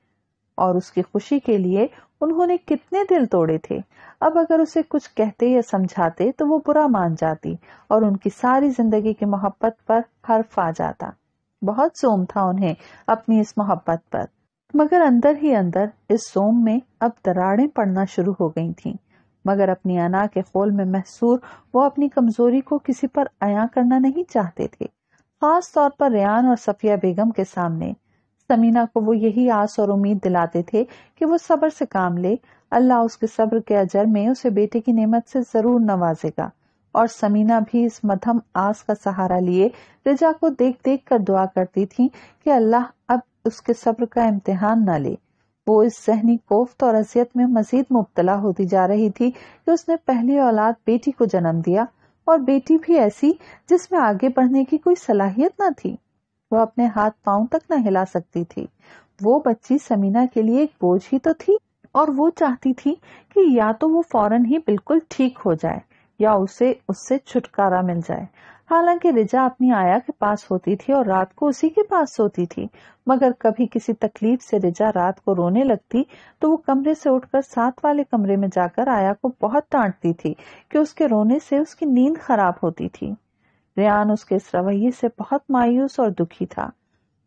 और उसकी खुशी के लिए उन्होंने कितने दिल तोड़े थे अब अगर उसे कुछ कहते या समझाते तो वो बुरा मान जाती और उनकी सारी जिंदगी की मोहब्बत पर हर्फ आ जाता बहुत सोम था उन्हें अपनी इस मोहब्बत पर मगर अंदर ही अंदर इस सोम में अब दरारें पड़ना शुरू हो गई थीं। मगर अपनी अना के खोल में महसूर वो अपनी कमजोरी को किसी पर अया करना नहीं चाहते थे खास तौर पर रियान और सफिया बेगम के सामने समीना को वो यही आस और उम्मीद दिलाते थे कि वो सब्र से काम ले अल्लाह उसके सब्र के अजर में उसे बेटे की नेमत से जरूर नवाजेगा और समीना भी इस मध्यम आस का सहारा लिए रिजा को देख देख कर दुआ करती थी कि अल्लाह अब उसके सब्र का इम्तिहान न ले वो इस जहनी कोफ्त और अजियत में मजीद मुबतला होती जा रही थी कि उसने पहली औलाद बेटी को जन्म दिया और बेटी भी ऐसी जिसमें आगे बढ़ने की कोई सलाहियत न थी वो अपने हाथ पांव तक न हिला सकती थी वो बच्ची समीना के लिए एक बोझ ही तो थी और वो चाहती थी कि या तो वो फौरन ही बिल्कुल ठीक हो जाए या उसे उससे छुटकारा मिल जाए हालांकि रिजा अपनी आया के पास होती थी और रात को उसी के पास सोती थी मगर कभी किसी तकलीफ से रिजा रात को रोने लगती तो वो कमरे से उठकर साथ वाले कमरे में जाकर आया को बहुत डांटती थी कि उसके रोने से उसकी नींद खराब होती थी रियान उसके इस रवैये से बहुत मायूस और दुखी था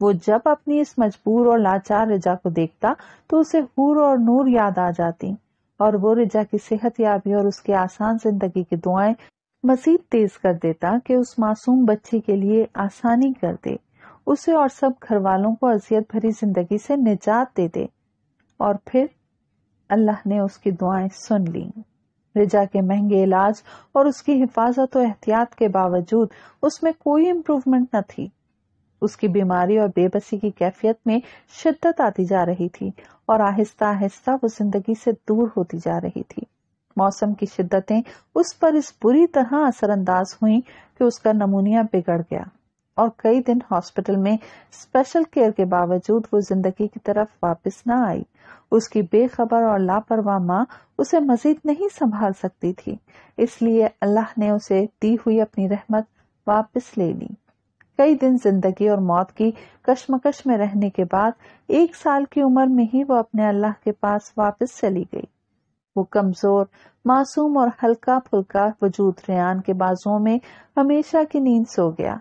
वो जब अपनी इस मजबूर और लाचार रिजा को देखता तो उसे हूर और नूर याद आ जाती और वो रिजा की सेहत याबी और उसकी आसान जिंदगी की दुआएं मजीद तेज कर देता कि उस मासूम बच्चे के लिए आसानी कर दे उसे और सब घर वालों को अजियत भरी जिंदगी से निजात दे दे और फिर अल्लाह ने उसकी दुआएं सुन ली रिजा के महंगे इलाज और उसकी हिफाजत और एहतियात के बावजूद उसमें कोई इम्प्रूवमेंट न थी उसकी बीमारी और बेबसी की कैफियत में शिद्दत आती जा रही थी और आहिस्ता आहिस्ता वो जिंदगी से दूर होती जा रही थी मौसम की शिद्दतें उस पर इस बुरी तरह असरअंदाज हुई कि उसका नमूनिया बिगड़ गया और कई दिन हॉस्पिटल में स्पेशल केयर के बावजूद वो जिंदगी की तरफ वापस ना आई उसकी बेखबर और लापरवाह माँ उसे मजीद नहीं संभाल सकती थी इसलिए अल्लाह ने उसे दी हुई अपनी रहमत वापस ले ली कई दिन जिंदगी और मौत की कश्मकश में रहने के बाद एक साल की उम्र में ही वो अपने अल्लाह के पास वापस चली गई वो कमजोर मासूम और हल्का फुल्का वजूद रेन के बाजुओं में हमेशा की नींद सो गया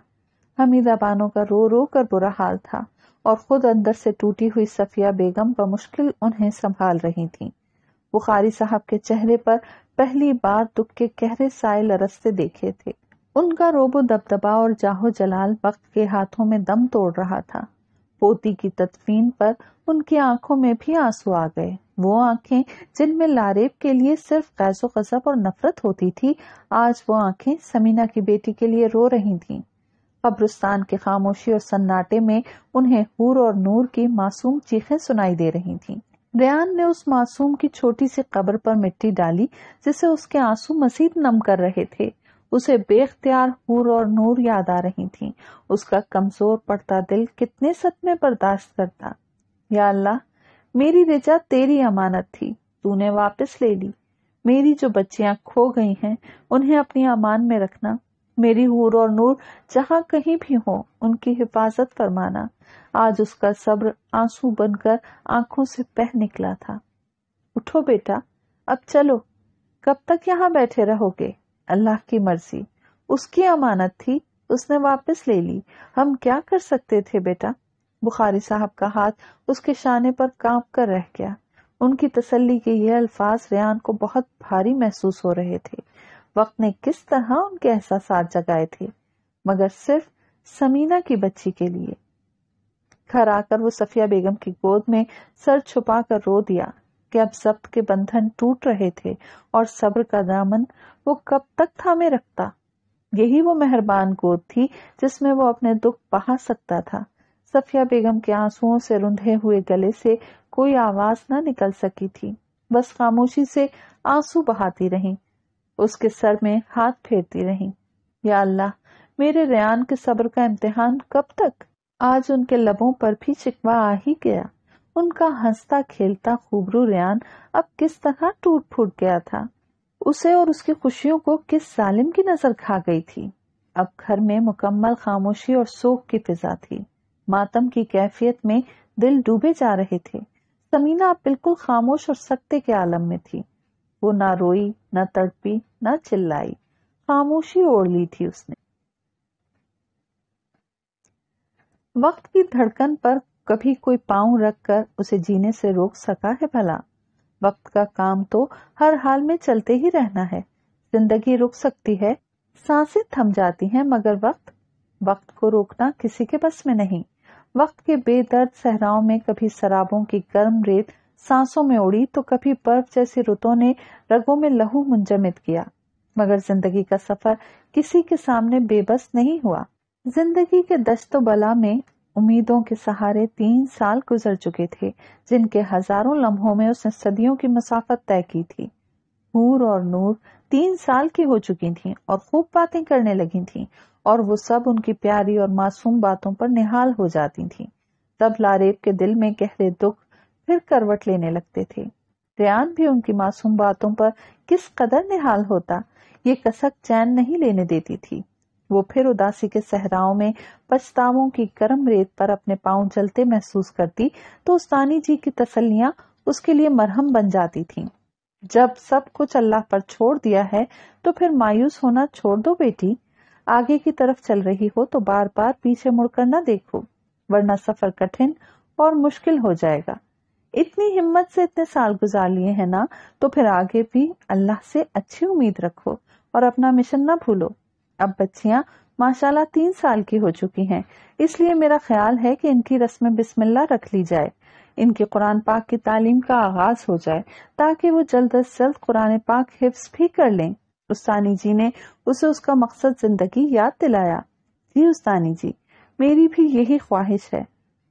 हमीदा बानो का रो रो कर बुरा हाल था और खुद अंदर से टूटी हुई सफिया बेगम मुश्किल उन्हें संभाल रही थी बुखारी साहब के चेहरे पर पहली बार दुख के गहरे साय लरसते देखे थे उनका रोबो दबदबा और जाहो जलाल वक्त के हाथों में दम तोड़ रहा था पोती की तदफीन पर उनकी आंखों में भी आंसू आ गए वो आंखें जिनमें लारेब के लिए सिर्फ कैसो गजब और नफरत होती थी आज वो आंखें समीना की बेटी के लिए रो रही थीं। कब्रस्तान के खामोशी और सन्नाटे में उन्हें हूर और नूर की मासूम चीखें सुनाई दे रही थीं। रियान ने उस मासूम की छोटी सी कब्र पर मिट्टी डाली जिसे उसके आंसू मसीद नम कर रहे थे उसे बेख्तियार हूर और नूर याद आ रही थी उसका कमजोर पड़ता दिल कितने सदमे बर्दाश्त करता या अल्लाह मेरी रिजा तेरी अमानत थी तूने वापस ले ली मेरी जो बच्चियां खो गई हैं उन्हें अपनी अमान में रखना मेरी हूर और नूर जहाँ कहीं भी हो उनकी हिफाजत फरमाना आज उसका सब्र आंसू बनकर आंखों से पह निकला था उठो बेटा अब चलो कब तक यहाँ बैठे रहोगे अल्लाह की मर्जी उसकी अमानत थी उसने वापस ले ली हम क्या कर सकते थे बेटा बुखारी साहब का हाथ उसके शाने पर कांप कर रह गया उनकी तसल्ली के ये अल्फाज रेयान को बहुत भारी महसूस हो रहे थे वक्त ने किस तरह उनके एहसास जगाए थे मगर सिर्फ समीना की बच्ची के लिए घर आकर वो सफिया बेगम की गोद में सर छुपा कर रो दिया कि अब जब्त के बंधन टूट रहे थे और सब्र का दामन वो कब तक थामे रखता यही वो मेहरबान गोद थी जिसमें वो अपने दुख बहा सकता था सफिया बेगम के आंसुओं से रुंधे हुए गले से कोई आवाज ना निकल सकी थी बस खामोशी से आंसू बहाती रही उसके सर में हाथ फेरती रही या अल्लाह मेरे रियान के सब्र का इम्तिहान कब तक आज उनके लबों पर भी चिकवा आ ही गया उनका हंसता खेलता खूबरू रियान अब किस तरह टूट फूट गया था उसे और उसकी खुशियों को किस सालिम की नजर खा गई थी अब घर में मुकम्मल खामोशी और शोक की फिजा थी मातम की कैफियत में दिल डूबे जा रहे थे समीना अब बिल्कुल खामोश और सख्ते के आलम में थी वो ना रोई ना तड़पी ना चिल्लाई खामोशी ओढ़ ली थी उसने वक्त की धड़कन पर कभी कोई पांव रखकर उसे जीने से रोक सका है भला वक्त का काम तो हर हाल में चलते ही रहना है जिंदगी रुक सकती है सांसें थम जाती हैं मगर वक्त वक्त को रोकना किसी के बस में नहीं वक्त के बेदर्द सहराओं में कभी शराबों की गर्म रेत सांसों में उड़ी तो कभी बर्फ जैसी रुतों ने रगों में लहू मुंजमित किया मगर जिंदगी का सफर किसी के सामने बेबस नहीं हुआ जिंदगी के दस्तो बला में उम्मीदों के सहारे तीन साल गुजर चुके थे जिनके हजारों लम्हों में उसने सदियों की मुसाफत तय की थी नूर और नूर तीन साल की हो चुकी थीं और खूब बातें करने लगी थीं और वो सब उनकी प्यारी और मासूम बातों पर निहाल हो जाती थीं। तब लारेब के दिल में गहरे दुख फिर करवट लेने लगते थे रियान भी उनकी मासूम बातों पर किस कदर निहाल होता ये कसक चैन नहीं लेने देती थी वो फिर उदासी के सहराओं में पछतावों की गर्म रेत पर अपने पांव जलते महसूस करती तो उस्तानी जी की तसल्लियां उसके लिए मरहम बन जाती थीं। जब सब कुछ अल्लाह पर छोड़ दिया है तो फिर मायूस होना छोड़ दो बेटी आगे की तरफ चल रही हो तो बार बार पीछे मुड़कर ना देखो वरना सफर कठिन और मुश्किल हो जाएगा इतनी हिम्मत से इतने साल गुजार लिए हैं ना तो फिर आगे भी अल्लाह से अच्छी उम्मीद रखो और अपना मिशन ना भूलो अब बच्चियां माशाल्लाह तीन साल की हो चुकी हैं इसलिए मेरा ख्याल है कि इनकी रस्म बिस्मिल्ला रख ली जाए इनके कुरान पाक की तालीम का आगाज हो जाए ताकि वो जल्द अज जल्द कुरान पाक हिफ्स भी कर लें उस्तानी जी ने उसे उसका मकसद जिंदगी याद दिलाया जी उस्तानी जी मेरी भी यही ख्वाहिश है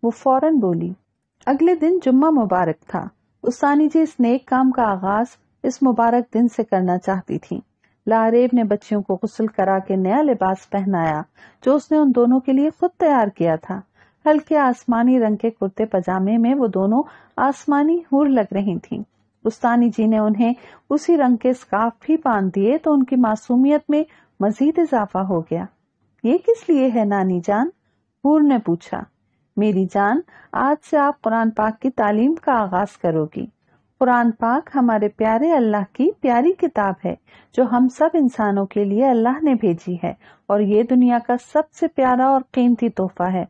वो फौरन बोली अगले दिन जुम्मा मुबारक था उस्तानी जी इस नेक काम का आगाज इस मुबारक दिन से करना चाहती थी लारेब ने बच्चियों को गुसल करा के नया लिबास पहनाया जो उसने उन दोनों के लिए खुद तैयार किया था हल्के आसमानी रंग के कुर्ते पजामे में वो दोनों आसमानी हूर लग रही थीं। उस्तानी जी ने उन्हें उसी रंग के स्काफ भी बांध दिए तो उनकी मासूमियत में मजीद इजाफा हो गया ये किस लिए है नानी जान हूर ने पूछा मेरी जान आज से आप कुरान पाक की तालीम का आगाज करोगी कुरान पाक हमारे प्यारे अल्लाह की प्यारी किताब है जो हम सब इंसानों के लिए अल्लाह ने भेजी है और ये दुनिया का सबसे प्यारा और कीमती तोहफा है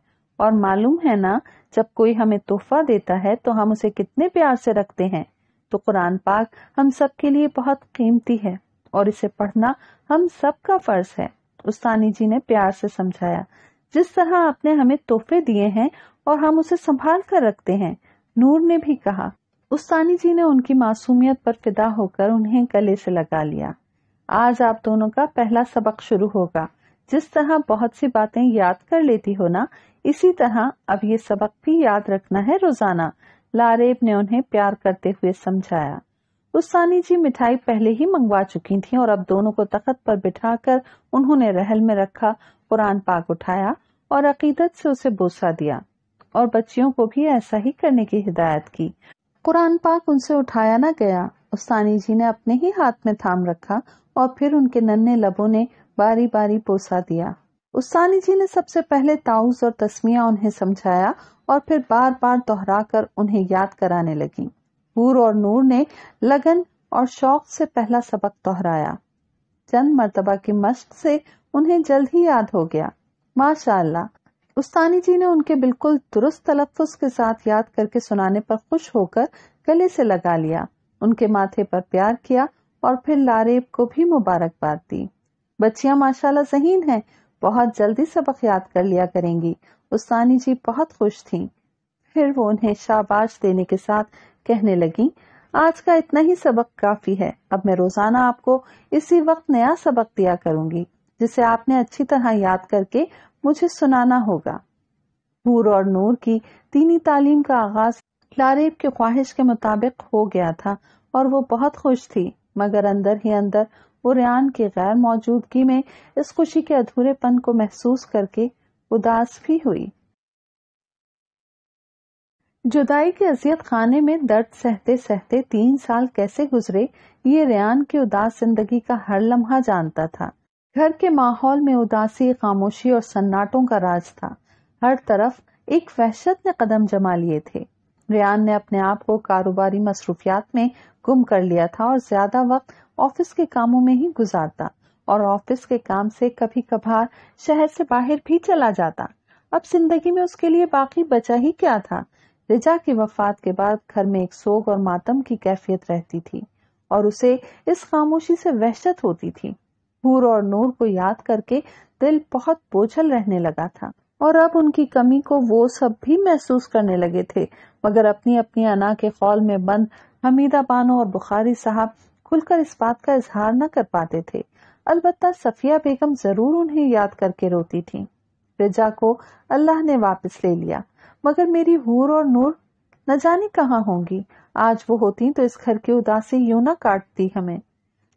और मालूम है ना जब कोई हमें तोहफा देता है तो हम उसे कितने प्यार से रखते हैं तो कुरान पाक हम सब के लिए बहुत कीमती है और इसे पढ़ना हम सब का फर्ज है उस्तानी जी ने प्यार से समझाया जिस तरह आपने हमें तोहफे दिए हैं और हम उसे संभाल कर रखते हैं नूर ने भी कहा उस्तानी जी ने उनकी मासूमियत पर फिदा होकर उन्हें गले से लगा लिया आज आप दोनों का पहला सबक शुरू होगा जिस तरह बहुत सी बातें याद कर लेती हो ना इसी तरह अब ये सबक भी याद रखना है रोजाना लारेब ने उन्हें प्यार करते हुए समझाया उस्तानी जी मिठाई पहले ही मंगवा चुकी थी और अब दोनों को तखत पर बिठाकर उन्होंने रहल में रखा कुरान पाक उठाया और अकीदत से उसे बोसा दिया और बच्चियों को भी ऐसा ही करने की हिदायत की कुरान पाक उनसे उठाया ना गया उस्तानी जी ने अपने ही हाथ में थाम रखा और फिर उनके नन्हे लबों ने बारी बारी पोसा दिया उस्तानी जी ने सबसे पहले ताउस और तस्मिया उन्हें समझाया और फिर बार बार दोहरा कर उन्हें याद कराने लगी हूर और नूर ने लगन और शौक से पहला सबक दोहराया चंद मरतबा की मश्क से उन्हें जल्द ही याद हो गया माशाल्लाह उस्तानी जी ने उनके बिल्कुल दुरुस्त तलफ़ के साथ याद करके सुनाने पर खुश होकर गले से लगा लिया उनके माथे पर प्यार किया और फिर लारेब को भी मुबारकबाद दी बच्चियां माशाल्लाह जहीन हैं बहुत जल्दी सबक याद कर लिया करेंगी उस्तानी जी बहुत खुश थीं फिर वो उन्हें शाबाश देने के साथ कहने लगी आज का इतना ही सबक काफी है अब मैं रोजाना आपको इसी वक्त नया सबक दिया करूंगी जिसे आपने अच्छी तरह याद करके मुझे सुनाना होगा नूर और नूर की दीनी तालीम का आगाज लारेब की ख्वाहिश के मुताबिक हो गया था और वो बहुत खुश थी मगर अंदर ही अंदर वो रियान की गैर मौजूदगी में इस खुशी के अधूरेपन को महसूस करके उदास भी हुई जुदाई के अजियत खाने में दर्द सहते सहते तीन साल कैसे गुजरे ये रियान की उदास जिंदगी का हर लम्हा जानता था घर के माहौल में उदासी खामोशी और सन्नाटों का राज था हर तरफ एक वहशत ने कदम जमा लिए थे रियान ने अपने आप को कारोबारी मसरूफियात में गुम कर लिया था और ज्यादा वक्त ऑफिस के कामों में ही गुजारता और ऑफिस के काम से कभी कभार शहर से बाहर भी चला जाता अब जिंदगी में उसके लिए बाकी बचा ही क्या था रिजा की वफात के बाद घर में एक सोग और मातम की कैफियत रहती थी और उसे इस खामोशी से वहशत होती थी हूर और नूर को याद करके दिल बहुत बोझल रहने लगा था और अब उनकी कमी को वो सब भी महसूस करने लगे थे मगर अपनी अपनी अना के फॉल में बंद हमीदा बानो और बुखारी साहब खुलकर इस बात का इजहार न कर पाते थे अलबत्ता सफिया बेगम जरूर उन्हें याद करके रोती थी रिजा को अल्लाह ने वापस ले लिया मगर मेरी हूर और नूर न जाने कहाँ होंगी आज वो होती तो इस घर की उदासी यू ना काटती हमें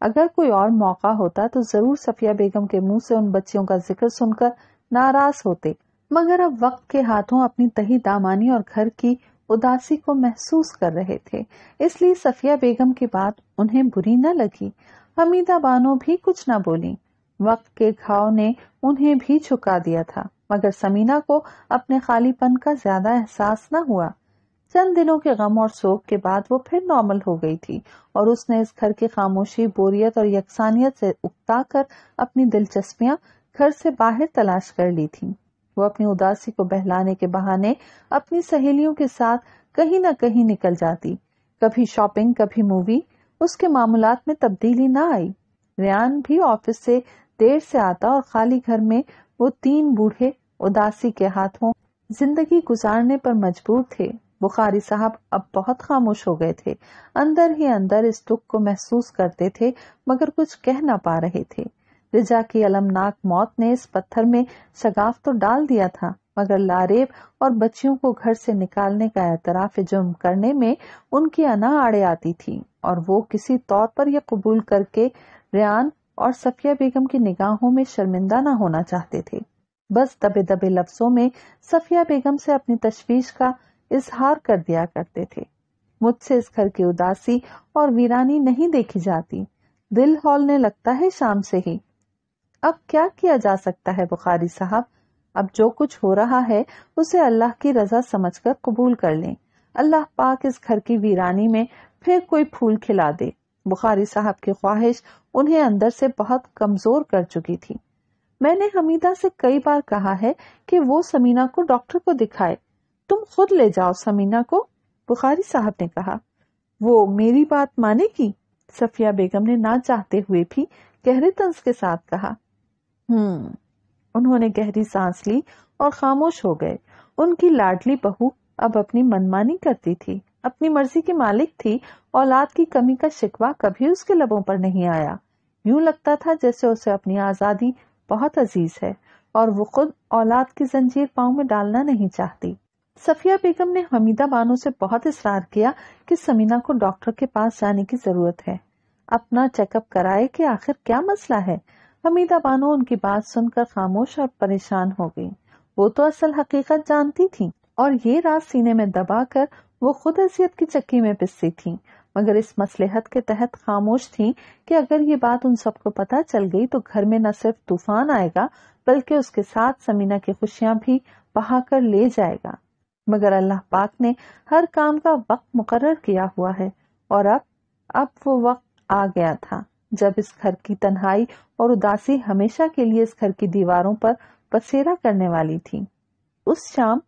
अगर कोई और मौका होता तो जरूर सफिया बेगम के मुंह से उन बच्चियों का जिक्र सुनकर नाराज होते मगर अब वक्त के हाथों अपनी तही दामानी और घर की उदासी को महसूस कर रहे थे इसलिए सफिया बेगम की बात उन्हें बुरी न लगी हमीदा बानो भी कुछ न बोली वक्त के घाव ने उन्हें भी झुका दिया था मगर समीना को अपने खालीपन का ज्यादा एहसास न हुआ चंद दिनों के गम और शोक के बाद वो फिर नॉर्मल हो गई थी और उसने इस घर की खामोशी बोरियत और यकसानियत से उकता कर अपनी दिलचस्पियां घर से बाहर तलाश कर ली थी वो अपनी उदासी को बहलाने के बहाने अपनी सहेलियों के साथ कहीं ना कहीं निकल जाती कभी शॉपिंग कभी मूवी उसके मामूलात में तब्दीली ना आई रियान भी ऑफिस से देर से आता और खाली घर में वो तीन बूढ़े उदासी के हाथों जिंदगी गुजारने पर मजबूर थे बुखारी साहब अब बहुत खामोश हो गए थे अंदर ही अंदर इस दुख को महसूस करते थे मगर कुछ कह ना पा रहे थे रिजा की अलमनाक मौत ने इस पत्थर में शगाफ तो डाल दिया था मगर लारेब और बच्चियों को घर से निकालने का एतराफ जुर्म करने में उनकी अना आड़े आती थी और वो किसी तौर पर यह कबूल करके रियान और सफिया बेगम की निगाहों में शर्मिंदा ना होना चाहते थे बस दबे दबे लफ्जों में सफिया बेगम से अपनी तशवीश का इजहार कर दिया करते थे मुझसे इस घर की उदासी और वीरानी नहीं देखी जाती दिल हौलने लगता है शाम से ही अब क्या किया जा सकता है बुखारी साहब अब जो कुछ हो रहा है उसे अल्लाह की रजा समझकर कबूल कर लें अल्लाह पाक इस घर की वीरानी में फिर कोई फूल खिला दे बुखारी साहब की ख्वाहिश उन्हें अंदर से बहुत कमजोर कर चुकी थी मैंने हमीदा से कई बार कहा है कि वो समीना को डॉक्टर को दिखाए तुम खुद ले जाओ समीना को बुखारी साहब ने कहा वो मेरी बात मानेगी सफिया बेगम ने ना चाहते हुए भी गहरे तंस के साथ कहा हम्म उन्होंने गहरी सांस ली और खामोश हो गए उनकी लाडली बहू अब अपनी मनमानी करती थी अपनी मर्जी की मालिक थी औलाद की कमी का शिकवा कभी उसके लबों पर नहीं आया यूं लगता था जैसे उसे अपनी आजादी बहुत अजीज है और वो खुद औलाद की जंजीर पांव में डालना नहीं चाहती सफिया बेगम ने हमीदा बानो से बहुत इसरार किया कि समीना को डॉक्टर के पास जाने की जरूरत है अपना चेकअप कराए कि आखिर क्या मसला है हमीदा बानो उनकी बात सुनकर खामोश और परेशान हो गई वो तो असल हकीकत जानती थी और ये रात सीने में दबा कर वो खुद असियत की चक्की में पिसती थी मगर इस मसलेहत के तहत खामोश थी कि अगर ये बात उन सबको पता चल गई तो घर में न सिर्फ तूफान आएगा बल्कि उसके साथ समीना की खुशियां भी बहाकर ले जाएगा मगर अल्लाह पाक ने हर काम का वक्त मुकर किया हुआ है और अब अब वो वक्त आ गया था जब इस घर की तन्हाई और उदासी हमेशा के लिए इस घर की दीवारों पर बसेरा करने वाली थी उस शाम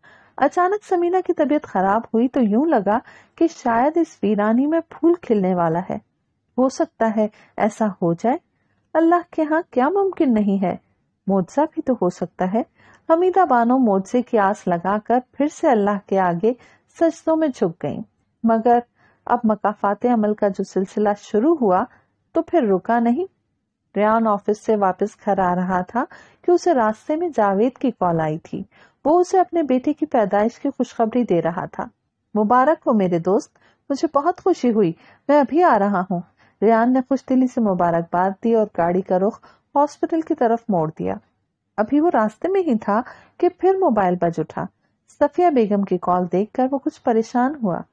अचानक समीना की तबीयत खराब हुई तो यूं लगा कि शायद इस वीरानी में फूल खिलने वाला है हो सकता है ऐसा हो जाए अल्लाह के यहाँ क्या मुमकिन नहीं है मोजा भी तो हो सकता है हमीदा बानो की आस लगाकर फिर से अल्लाह के आगे सजदों में झुक गईं। मगर अब मकाफाते अमल का जो सिलसिला शुरू हुआ तो फिर रुका नहीं रियान ऑफिस से वापस घर आ रहा था कि उसे रास्ते में जावेद की कॉल आई थी वो उसे अपने बेटे की पैदाइश की खुशखबरी दे रहा था मुबारक हो मेरे दोस्त मुझे बहुत खुशी हुई मैं अभी आ रहा हूँ रियान ने खुश दिली से मुबारकबाद दी और गाड़ी का रुख हॉस्पिटल की तरफ मोड़ दिया अभी वो रास्ते में ही था कि फिर मोबाइल बज उठा सफिया बेगम की कॉल देखकर वो कुछ परेशान हुआ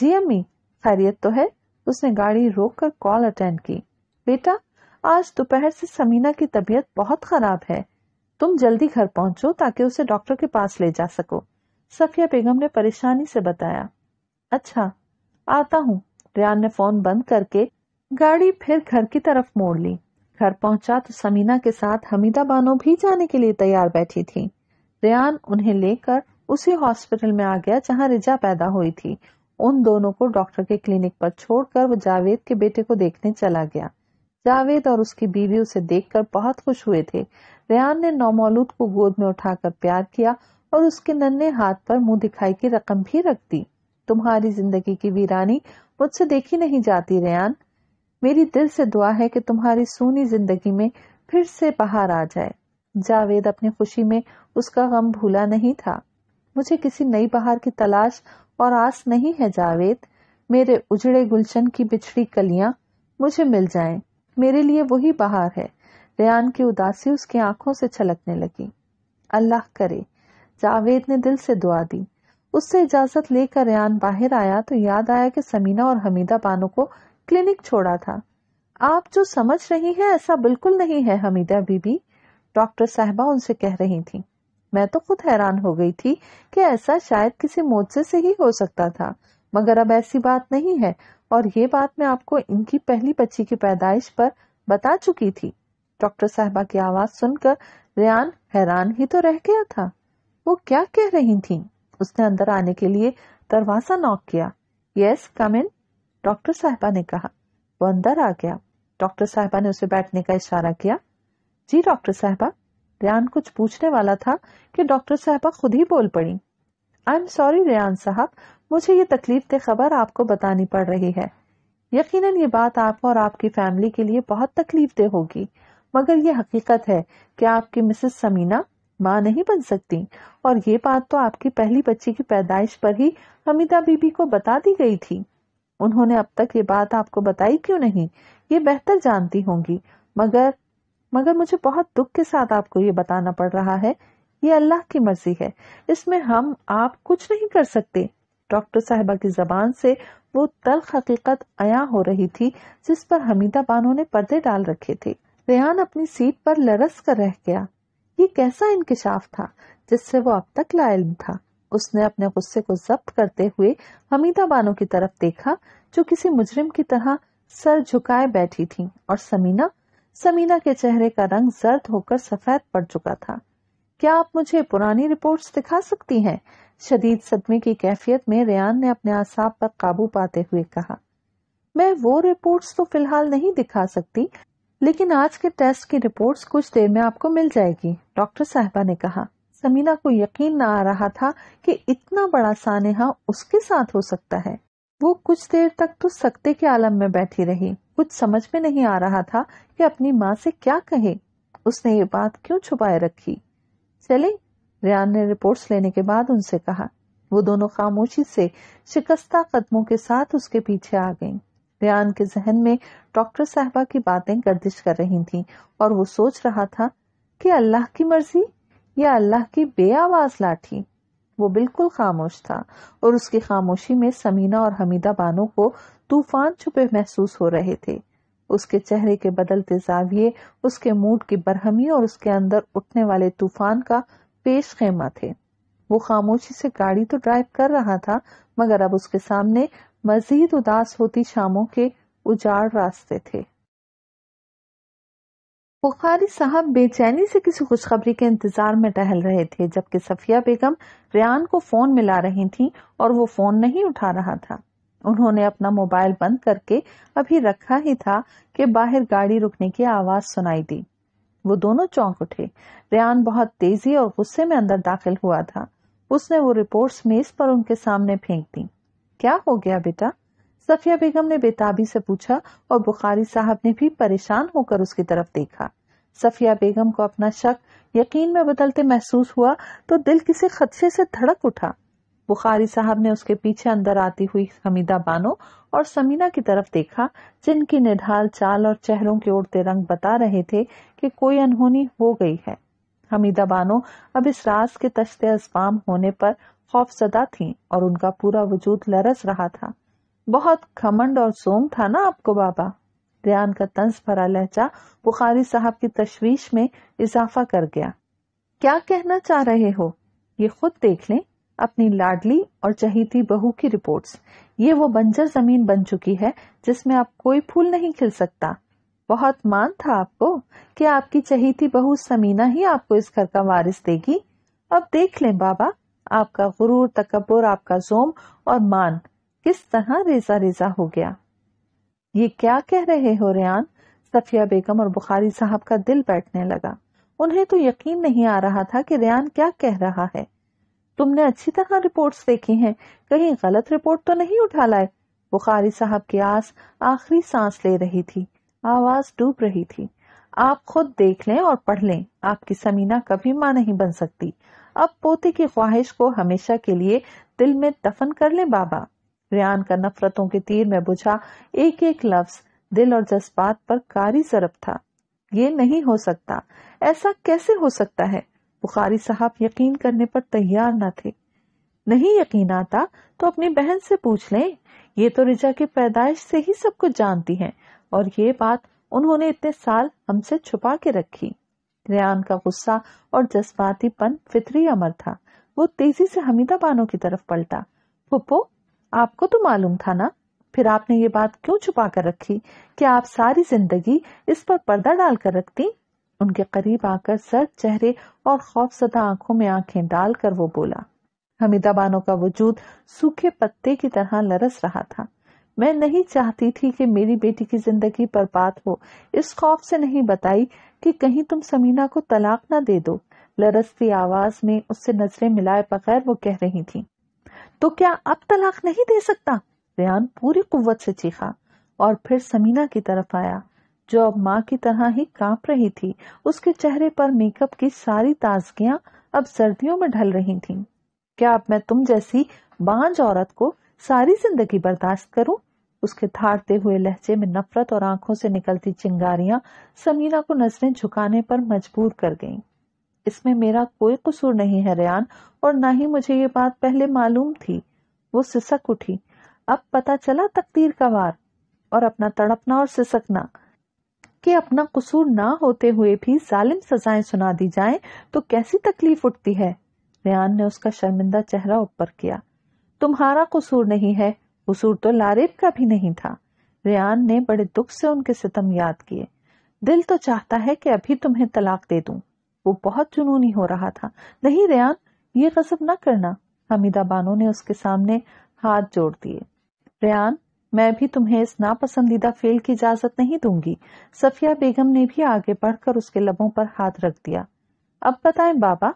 जी अम्मी खैरियत तो है उसने गाड़ी रोककर कॉल अटेंड की बेटा आज दोपहर से समीना की तबीयत बहुत खराब है तुम जल्दी घर पहुंचो ताकि उसे डॉक्टर के पास ले जा सको सफिया बेगम ने परेशानी से बताया अच्छा आता हूँ रियान ने फोन बंद करके गाड़ी फिर घर की तरफ मोड़ ली घर पहुंचा तो समीना के साथ हमीदा बानो भी जाने के लिए तैयार बैठी थी रियान उन्हें लेकर उसी हॉस्पिटल में आ गया जहां रिजा पैदा हुई थी उन दोनों को डॉक्टर के क्लिनिक पर छोड़कर वो जावेद के बेटे को देखने चला गया जावेद और उसकी बीवी उसे देखकर बहुत खुश हुए थे रेयान ने नौमौलूद को गोद में उठाकर प्यार किया और उसके नन्हे हाथ पर मुंह दिखाई की रकम भी रख दी तुम्हारी जिंदगी की वीरानी मुझसे देखी नहीं जाती रेन मेरी दिल से दुआ है कि तुम्हारी सोनी जिंदगी में फिर से बाहर आ जाए जावेद अपनी खुशी में उसका गम भूला नहीं था मुझे किसी नई बहार की तलाश और आस नहीं है जावेद मेरे उजड़े गुलशन की बिछड़ी कलियां मुझे मिल जाएं। मेरे लिए वही बहार है रेन की उदासी उसकी आंखों से छलकने लगी अल्लाह करे जावेद ने दिल से दुआ दी उससे इजाजत लेकर रेन बाहर आया तो याद आया कि समीना और हमीदा बानो को क्लिनिक छोड़ा था आप जो समझ रही हैं ऐसा बिल्कुल नहीं है हमीदा बीबी डॉक्टर साहबा उनसे कह रही थी मैं तो खुद हैरान हो गई थी कि ऐसा शायद किसी मोर्चे से ही हो सकता था मगर अब ऐसी बात नहीं है और ये बात मैं आपको इनकी पहली बच्ची की पैदाइश पर बता चुकी थी डॉक्टर साहबा की आवाज सुनकर रियान हैरान ही तो रह गया था वो क्या कह रही थी उसने अंदर आने के लिए दरवाजा नॉक किया यस कम इन डॉक्टर साहबा ने कहा वो अंदर आ गया डॉक्टर साहबा ने उसे बैठने का इशारा किया जी डॉक्टर साहबा रियान कुछ पूछने वाला था कि डॉक्टर साहबा खुद ही बोल पड़ी आई एम सॉरी रियान साहब मुझे ये तकलीफ दे खबर आपको बतानी पड़ रही है यकीनन ये बात आप और आपकी फैमिली के लिए बहुत तकलीफ दे होगी मगर ये हकीकत है कि आपकी मिसेस समीना माँ नहीं बन सकती और ये बात तो आपकी पहली बच्ची की पैदाइश पर ही अमिता बीबी को बता दी गई थी उन्होंने अब तक ये बात आपको बताई क्यों नहीं ये बेहतर जानती होंगी मगर मगर मुझे बहुत दुख के साथ आपको ये बताना पड़ रहा है ये अल्लाह की मर्जी है इसमें हम आप कुछ नहीं कर सकते डॉक्टर साहबा की जबान से वो तलख हकीकत अया हो रही थी जिस पर हमीदा बानो ने पर्दे डाल रखे थे रेहान अपनी सीट पर लरस कर रह गया ये कैसा इंकशाफ था जिससे वो अब तक लाइल था उसने अपने गुस्से को जब्त करते हुए हमीदा बानो की तरफ देखा जो किसी मुजरिम की तरह सर झुकाए बैठी थी और समीना समीना के चेहरे का रंग जर्द होकर सफेद पड़ चुका था क्या आप मुझे पुरानी रिपोर्ट्स दिखा सकती हैं शदीद सदमे की कैफियत में रियान ने अपने आसाब पर काबू पाते हुए कहा मैं वो रिपोर्ट्स तो फिलहाल नहीं दिखा सकती लेकिन आज के टेस्ट की रिपोर्ट्स कुछ देर में आपको मिल जाएगी डॉक्टर साहबा ने कहा समीना को यकीन न आ रहा था कि इतना बड़ा सानेहा उसके साथ हो सकता है वो कुछ देर तक तो सकते के आलम में बैठी रही कुछ समझ में नहीं आ रहा था कि अपनी माँ से क्या कहे उसने ये बात क्यों छुपाए रखी चले रियान ने रिपोर्ट्स लेने के बाद उनसे कहा वो दोनों खामोशी से शिकस्ता कदमों के साथ उसके पीछे आ गईं। रियान के जहन में डॉक्टर साहबा की बातें गर्दिश कर रही थीं और वो सोच रहा था कि अल्लाह की मर्जी यह अल्लाह की आवाज लाठी वो बिल्कुल खामोश था और उसकी खामोशी में समीना और हमीदा बानो को तूफान छुपे महसूस हो रहे थे उसके चेहरे के बदलते जाविये उसके मूड की बरहमी और उसके अंदर उठने वाले तूफान का पेश खेमा थे वो खामोशी से गाड़ी तो ड्राइव कर रहा था मगर अब उसके सामने मजीद उदास होती शामों के उजाड़ रास्ते थे बुखारी साहब बेचैनी से किसी खुशखबरी के इंतजार में टहल रहे थे जबकि सफिया बेगम रियान को फोन मिला रही थीं और वो फोन नहीं उठा रहा था उन्होंने अपना मोबाइल बंद करके अभी रखा ही था कि बाहर गाड़ी रुकने की आवाज सुनाई दी वो दोनों चौंक उठे रियान बहुत तेजी और गुस्से में अंदर दाखिल हुआ था उसने वो रिपोर्ट्स मेज पर उनके सामने फेंक दी क्या हो गया बेटा सफिया बेगम ने बेताबी से पूछा और बुखारी साहब ने भी परेशान होकर उसकी तरफ देखा सफिया बेगम को अपना शक यकीन में बदलते महसूस हुआ तो दिल किसी खदशे से धड़क उठा बुखारी साहब ने उसके पीछे अंदर आती हुई हमीदा बानो और समीना की तरफ देखा जिनकी निढाल चाल और चेहरों के उड़ते रंग बता रहे थे कि कोई अनहोनी हो गई है हमीदा बानो अब इस रास के तश्ते अजबाम होने पर खौफजदा थी और उनका पूरा वजूद लरस रहा था बहुत खमंड और सोम था ना आपको बाबा रियान का तंस भरा लहजा बुखारी साहब की तशवीश में इजाफा कर गया क्या कहना चाह रहे हो ये खुद देख लें अपनी लाडली और चहीती बहू की रिपोर्ट्स ये वो बंजर जमीन बन चुकी है जिसमें आप कोई फूल नहीं खिल सकता बहुत मान था आपको कि आपकी चहीती बहू समीना ही आपको इस घर का वारिस देगी अब देख लें बाबा आपका गुरूर तकबर आपका जोम और मान किस तरह रेजा रेजा हो गया ये क्या कह रहे हो रेयान सफिया बेगम और बुखारी साहब का दिल बैठने लगा उन्हें तो यकीन नहीं आ रहा था कि रेयान क्या कह रहा है तुमने अच्छी तरह रिपोर्ट्स देखी हैं कहीं गलत रिपोर्ट तो नहीं उठा लाए बुखारी साहब की आस आखिरी सांस ले रही थी आवाज डूब रही थी आप खुद देख लें और पढ़ लें आपकी समीना कभी मां नहीं बन सकती अब पोते की ख्वाहिश को हमेशा के लिए दिल में दफन कर लें बाबा रियान का नफरतों के तीर में बुझा एक एक लफ्ज दिल और जज्बात पर कारी सरप था ये नहीं हो सकता ऐसा कैसे हो सकता है बुखारी साहब यकीन करने पर तैयार न थे नहीं यकीन आता तो अपनी बहन से पूछ लें ये तो रिजा के पैदाइश से ही सब कुछ जानती हैं और ये बात उन्होंने इतने साल हमसे छुपा के रखी रियान का गुस्सा और जज्बातीपन फितरी अमर था वो तेजी से हमीदा बानो की तरफ पलटा फुप्पो आपको तो मालूम था ना फिर आपने ये बात क्यों छुपा कर रखी कि आप सारी जिंदगी इस पर पर्दा डालकर रखती उनके करीब आकर सर चेहरे और खौफसदा आंखों में आंखें डालकर वो बोला हमीदा बानो का वजूद सूखे पत्ते की तरह लरस रहा था मैं नहीं चाहती थी कि मेरी बेटी की जिंदगी पर बात हो इस खौफ से नहीं बताई कि कहीं तुम समीना को तलाक ना दे दो लरसती आवाज में उससे नजरें मिलाए बगैर वो कह रही थी तो क्या अब तलाक नहीं दे सकता रियान पूरी कुव्वत से चीखा और फिर समीना की तरफ आया जो अब माँ की तरह ही कांप रही थी उसके चेहरे पर मेकअप की सारी ताजगियां अब सर्दियों में ढल रही थीं। क्या अब मैं तुम जैसी बांझ औरत को सारी जिंदगी बर्दाश्त करूं? उसके थारते हुए लहजे में नफरत और आंखों से निकलती चिंगारियां समीना को नजरें झुकाने पर मजबूर कर गईं। इसमें मेरा कोई कसूर नहीं है रियान और ना ही मुझे ये बात पहले मालूम थी वो सिसक उठी अब पता चला तकदीर का वार और अपना तड़पना और सिसकना कि अपना कसूर ना होते हुए भी जालिम सजाएं सुना दी जाएं तो कैसी तकलीफ उठती है रियान ने उसका शर्मिंदा चेहरा ऊपर किया तुम्हारा कसूर नहीं है कसूर तो लारेब का भी नहीं था रियान ने बड़े दुख से उनके सितम याद किए दिल तो चाहता है कि अभी तुम्हें तलाक दे दूं वो बहुत जुनूनी हो रहा था नहीं रेयान ये गजब ना करना हमीदा बानो ने उसके सामने हाथ जोड़ दिए रेयान मैं भी तुम्हें इस नापसंदीदा फेल की इजाजत नहीं दूंगी सफिया बेगम ने भी आगे बढ़कर उसके लबों पर हाथ रख दिया अब बताएं बाबा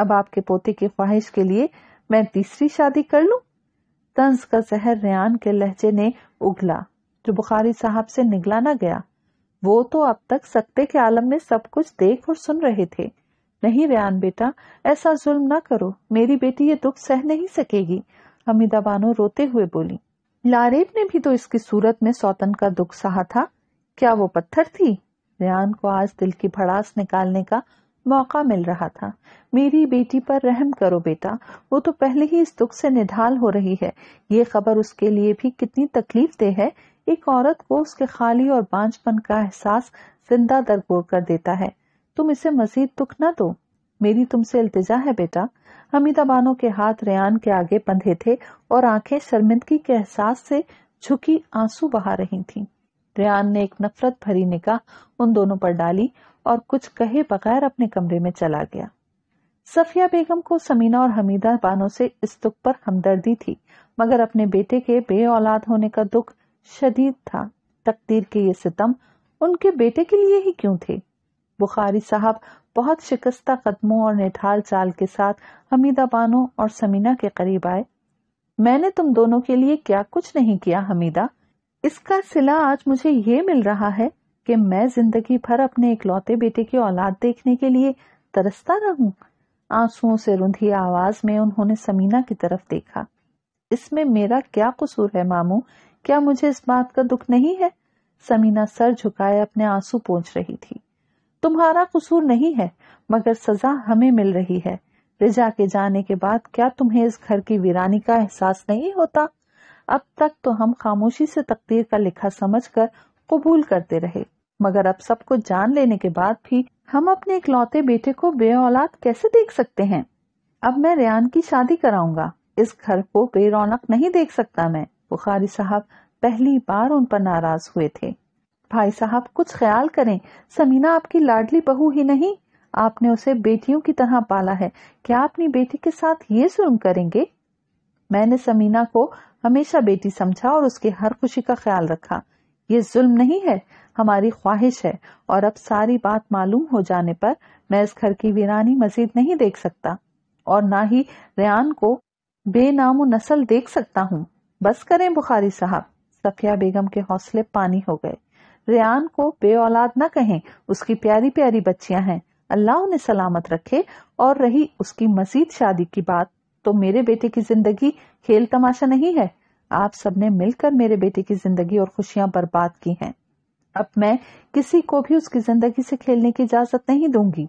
अब आपके पोते की ख्वाहिश के लिए मैं तीसरी शादी कर लूं? तंज का जहर रेयान के लहजे ने उगला जो बुखारी साहब से निगला ना गया वो तो अब तक सत्ते के आलम में सब कुछ देख और सुन रहे थे नहीं रेन बेटा ऐसा जुल्म ना करो मेरी बेटी ये दुख सह नहीं सकेगी हमीदा बानो रोते हुए बोली लारेब ने भी तो इसकी सूरत में सौतन का दुख सहा था क्या वो पत्थर थी रेन को आज दिल की भड़ास निकालने का मौका मिल रहा था मेरी बेटी पर रहम करो बेटा वो तो पहले ही इस दुख से निढाल हो रही है ये खबर उसके लिए भी कितनी तकलीफ दे है एक औरत को उसके खाली और बांझपन का एहसास जिंदा दरगोर कर देता है तुम इसे मजीद दुख न दो मेरी तुमसे इल्तिजा है बेटा हमीदा बानो के हाथ रेयान के आगे बंधे थे और आंखें शर्मिंदगी के एहसास से झुकी आंसू बहा रही थीं। रेयान ने एक नफरत भरी निगाह उन दोनों पर डाली और कुछ कहे बगैर अपने कमरे में चला गया सफिया बेगम को समीना और हमीदा बानो से इस दुख पर हमदर्दी थी मगर अपने बेटे के बे औलाद होने का दुख शदीद था तकदीर के ये सितम उनके बेटे के लिए ही क्यों थे बुखारी साहब बहुत शिकस्ता कदमों और निठाल चाल के साथ हमीदा बानो और समीना के करीब आए मैंने तुम दोनों के लिए क्या कुछ नहीं किया हमीदा इसका सिला आज मुझे ये मिल रहा है कि मैं जिंदगी भर अपने इकलौते बेटे की औलाद देखने के लिए तरसता रहूं आंसुओं से रुंधी आवाज में उन्होंने समीना की तरफ देखा इसमें मेरा क्या कसूर है मामू क्या मुझे इस बात का दुख नहीं है समीना सर झुकाए अपने आंसू पहुंच रही थी तुम्हारा कसूर नहीं है मगर सजा हमें मिल रही है रिजा के जाने के बाद क्या तुम्हें इस घर की वीरानी का एहसास नहीं होता अब तक तो हम खामोशी से तकदीर का लिखा समझकर कबूल करते रहे मगर अब सब कुछ जान लेने के बाद भी हम अपने इकलौते बेटे को बे औलाद कैसे देख सकते हैं अब मैं रियान की शादी कराऊंगा इस घर को बे नहीं देख सकता मैं बुखारी साहब पहली बार उन पर नाराज हुए थे भाई साहब कुछ ख्याल करें समीना आपकी लाडली बहू ही नहीं आपने उसे बेटियों की तरह पाला है क्या अपनी बेटी के साथ ये जुल्म करेंगे मैंने समीना को हमेशा बेटी समझा और उसकी हर खुशी का ख्याल रखा ये जुल्म नहीं है हमारी ख्वाहिश है और अब सारी बात मालूम हो जाने पर मैं इस घर की वीरानी मजीद नहीं देख सकता और ना ही रियान को बेनामो नस्ल देख सकता हूँ बस करें बुखारी साहब सफिया बेगम के हौसले पानी हो गए रियान को बे औलाद न कहें उसकी प्यारी प्यारी बच्चियां हैं अल्लाह उन्हें सलामत रखे और रही उसकी मजीद शादी की बात तो मेरे बेटे की जिंदगी खेल तमाशा नहीं है आप सबने मिलकर मेरे बेटे की जिंदगी और खुशियां बर्बाद की हैं अब मैं किसी को भी उसकी जिंदगी से खेलने की इजाजत नहीं दूंगी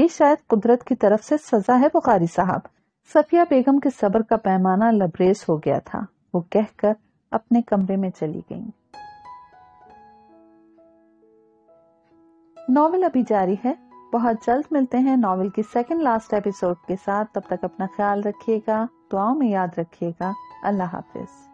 ये शायद कुदरत की तरफ से सजा है बुखारी साहब सफिया बेगम के सबर का पैमाना लबरेज हो गया था वो कहकर अपने कमरे में चली गई नॉवेल अभी जारी है बहुत जल्द मिलते हैं नॉवेल की सेकंड लास्ट एपिसोड के साथ तब तक अपना ख्याल रखिएगा दुआओं में याद रखिएगा अल्लाह हाफिज़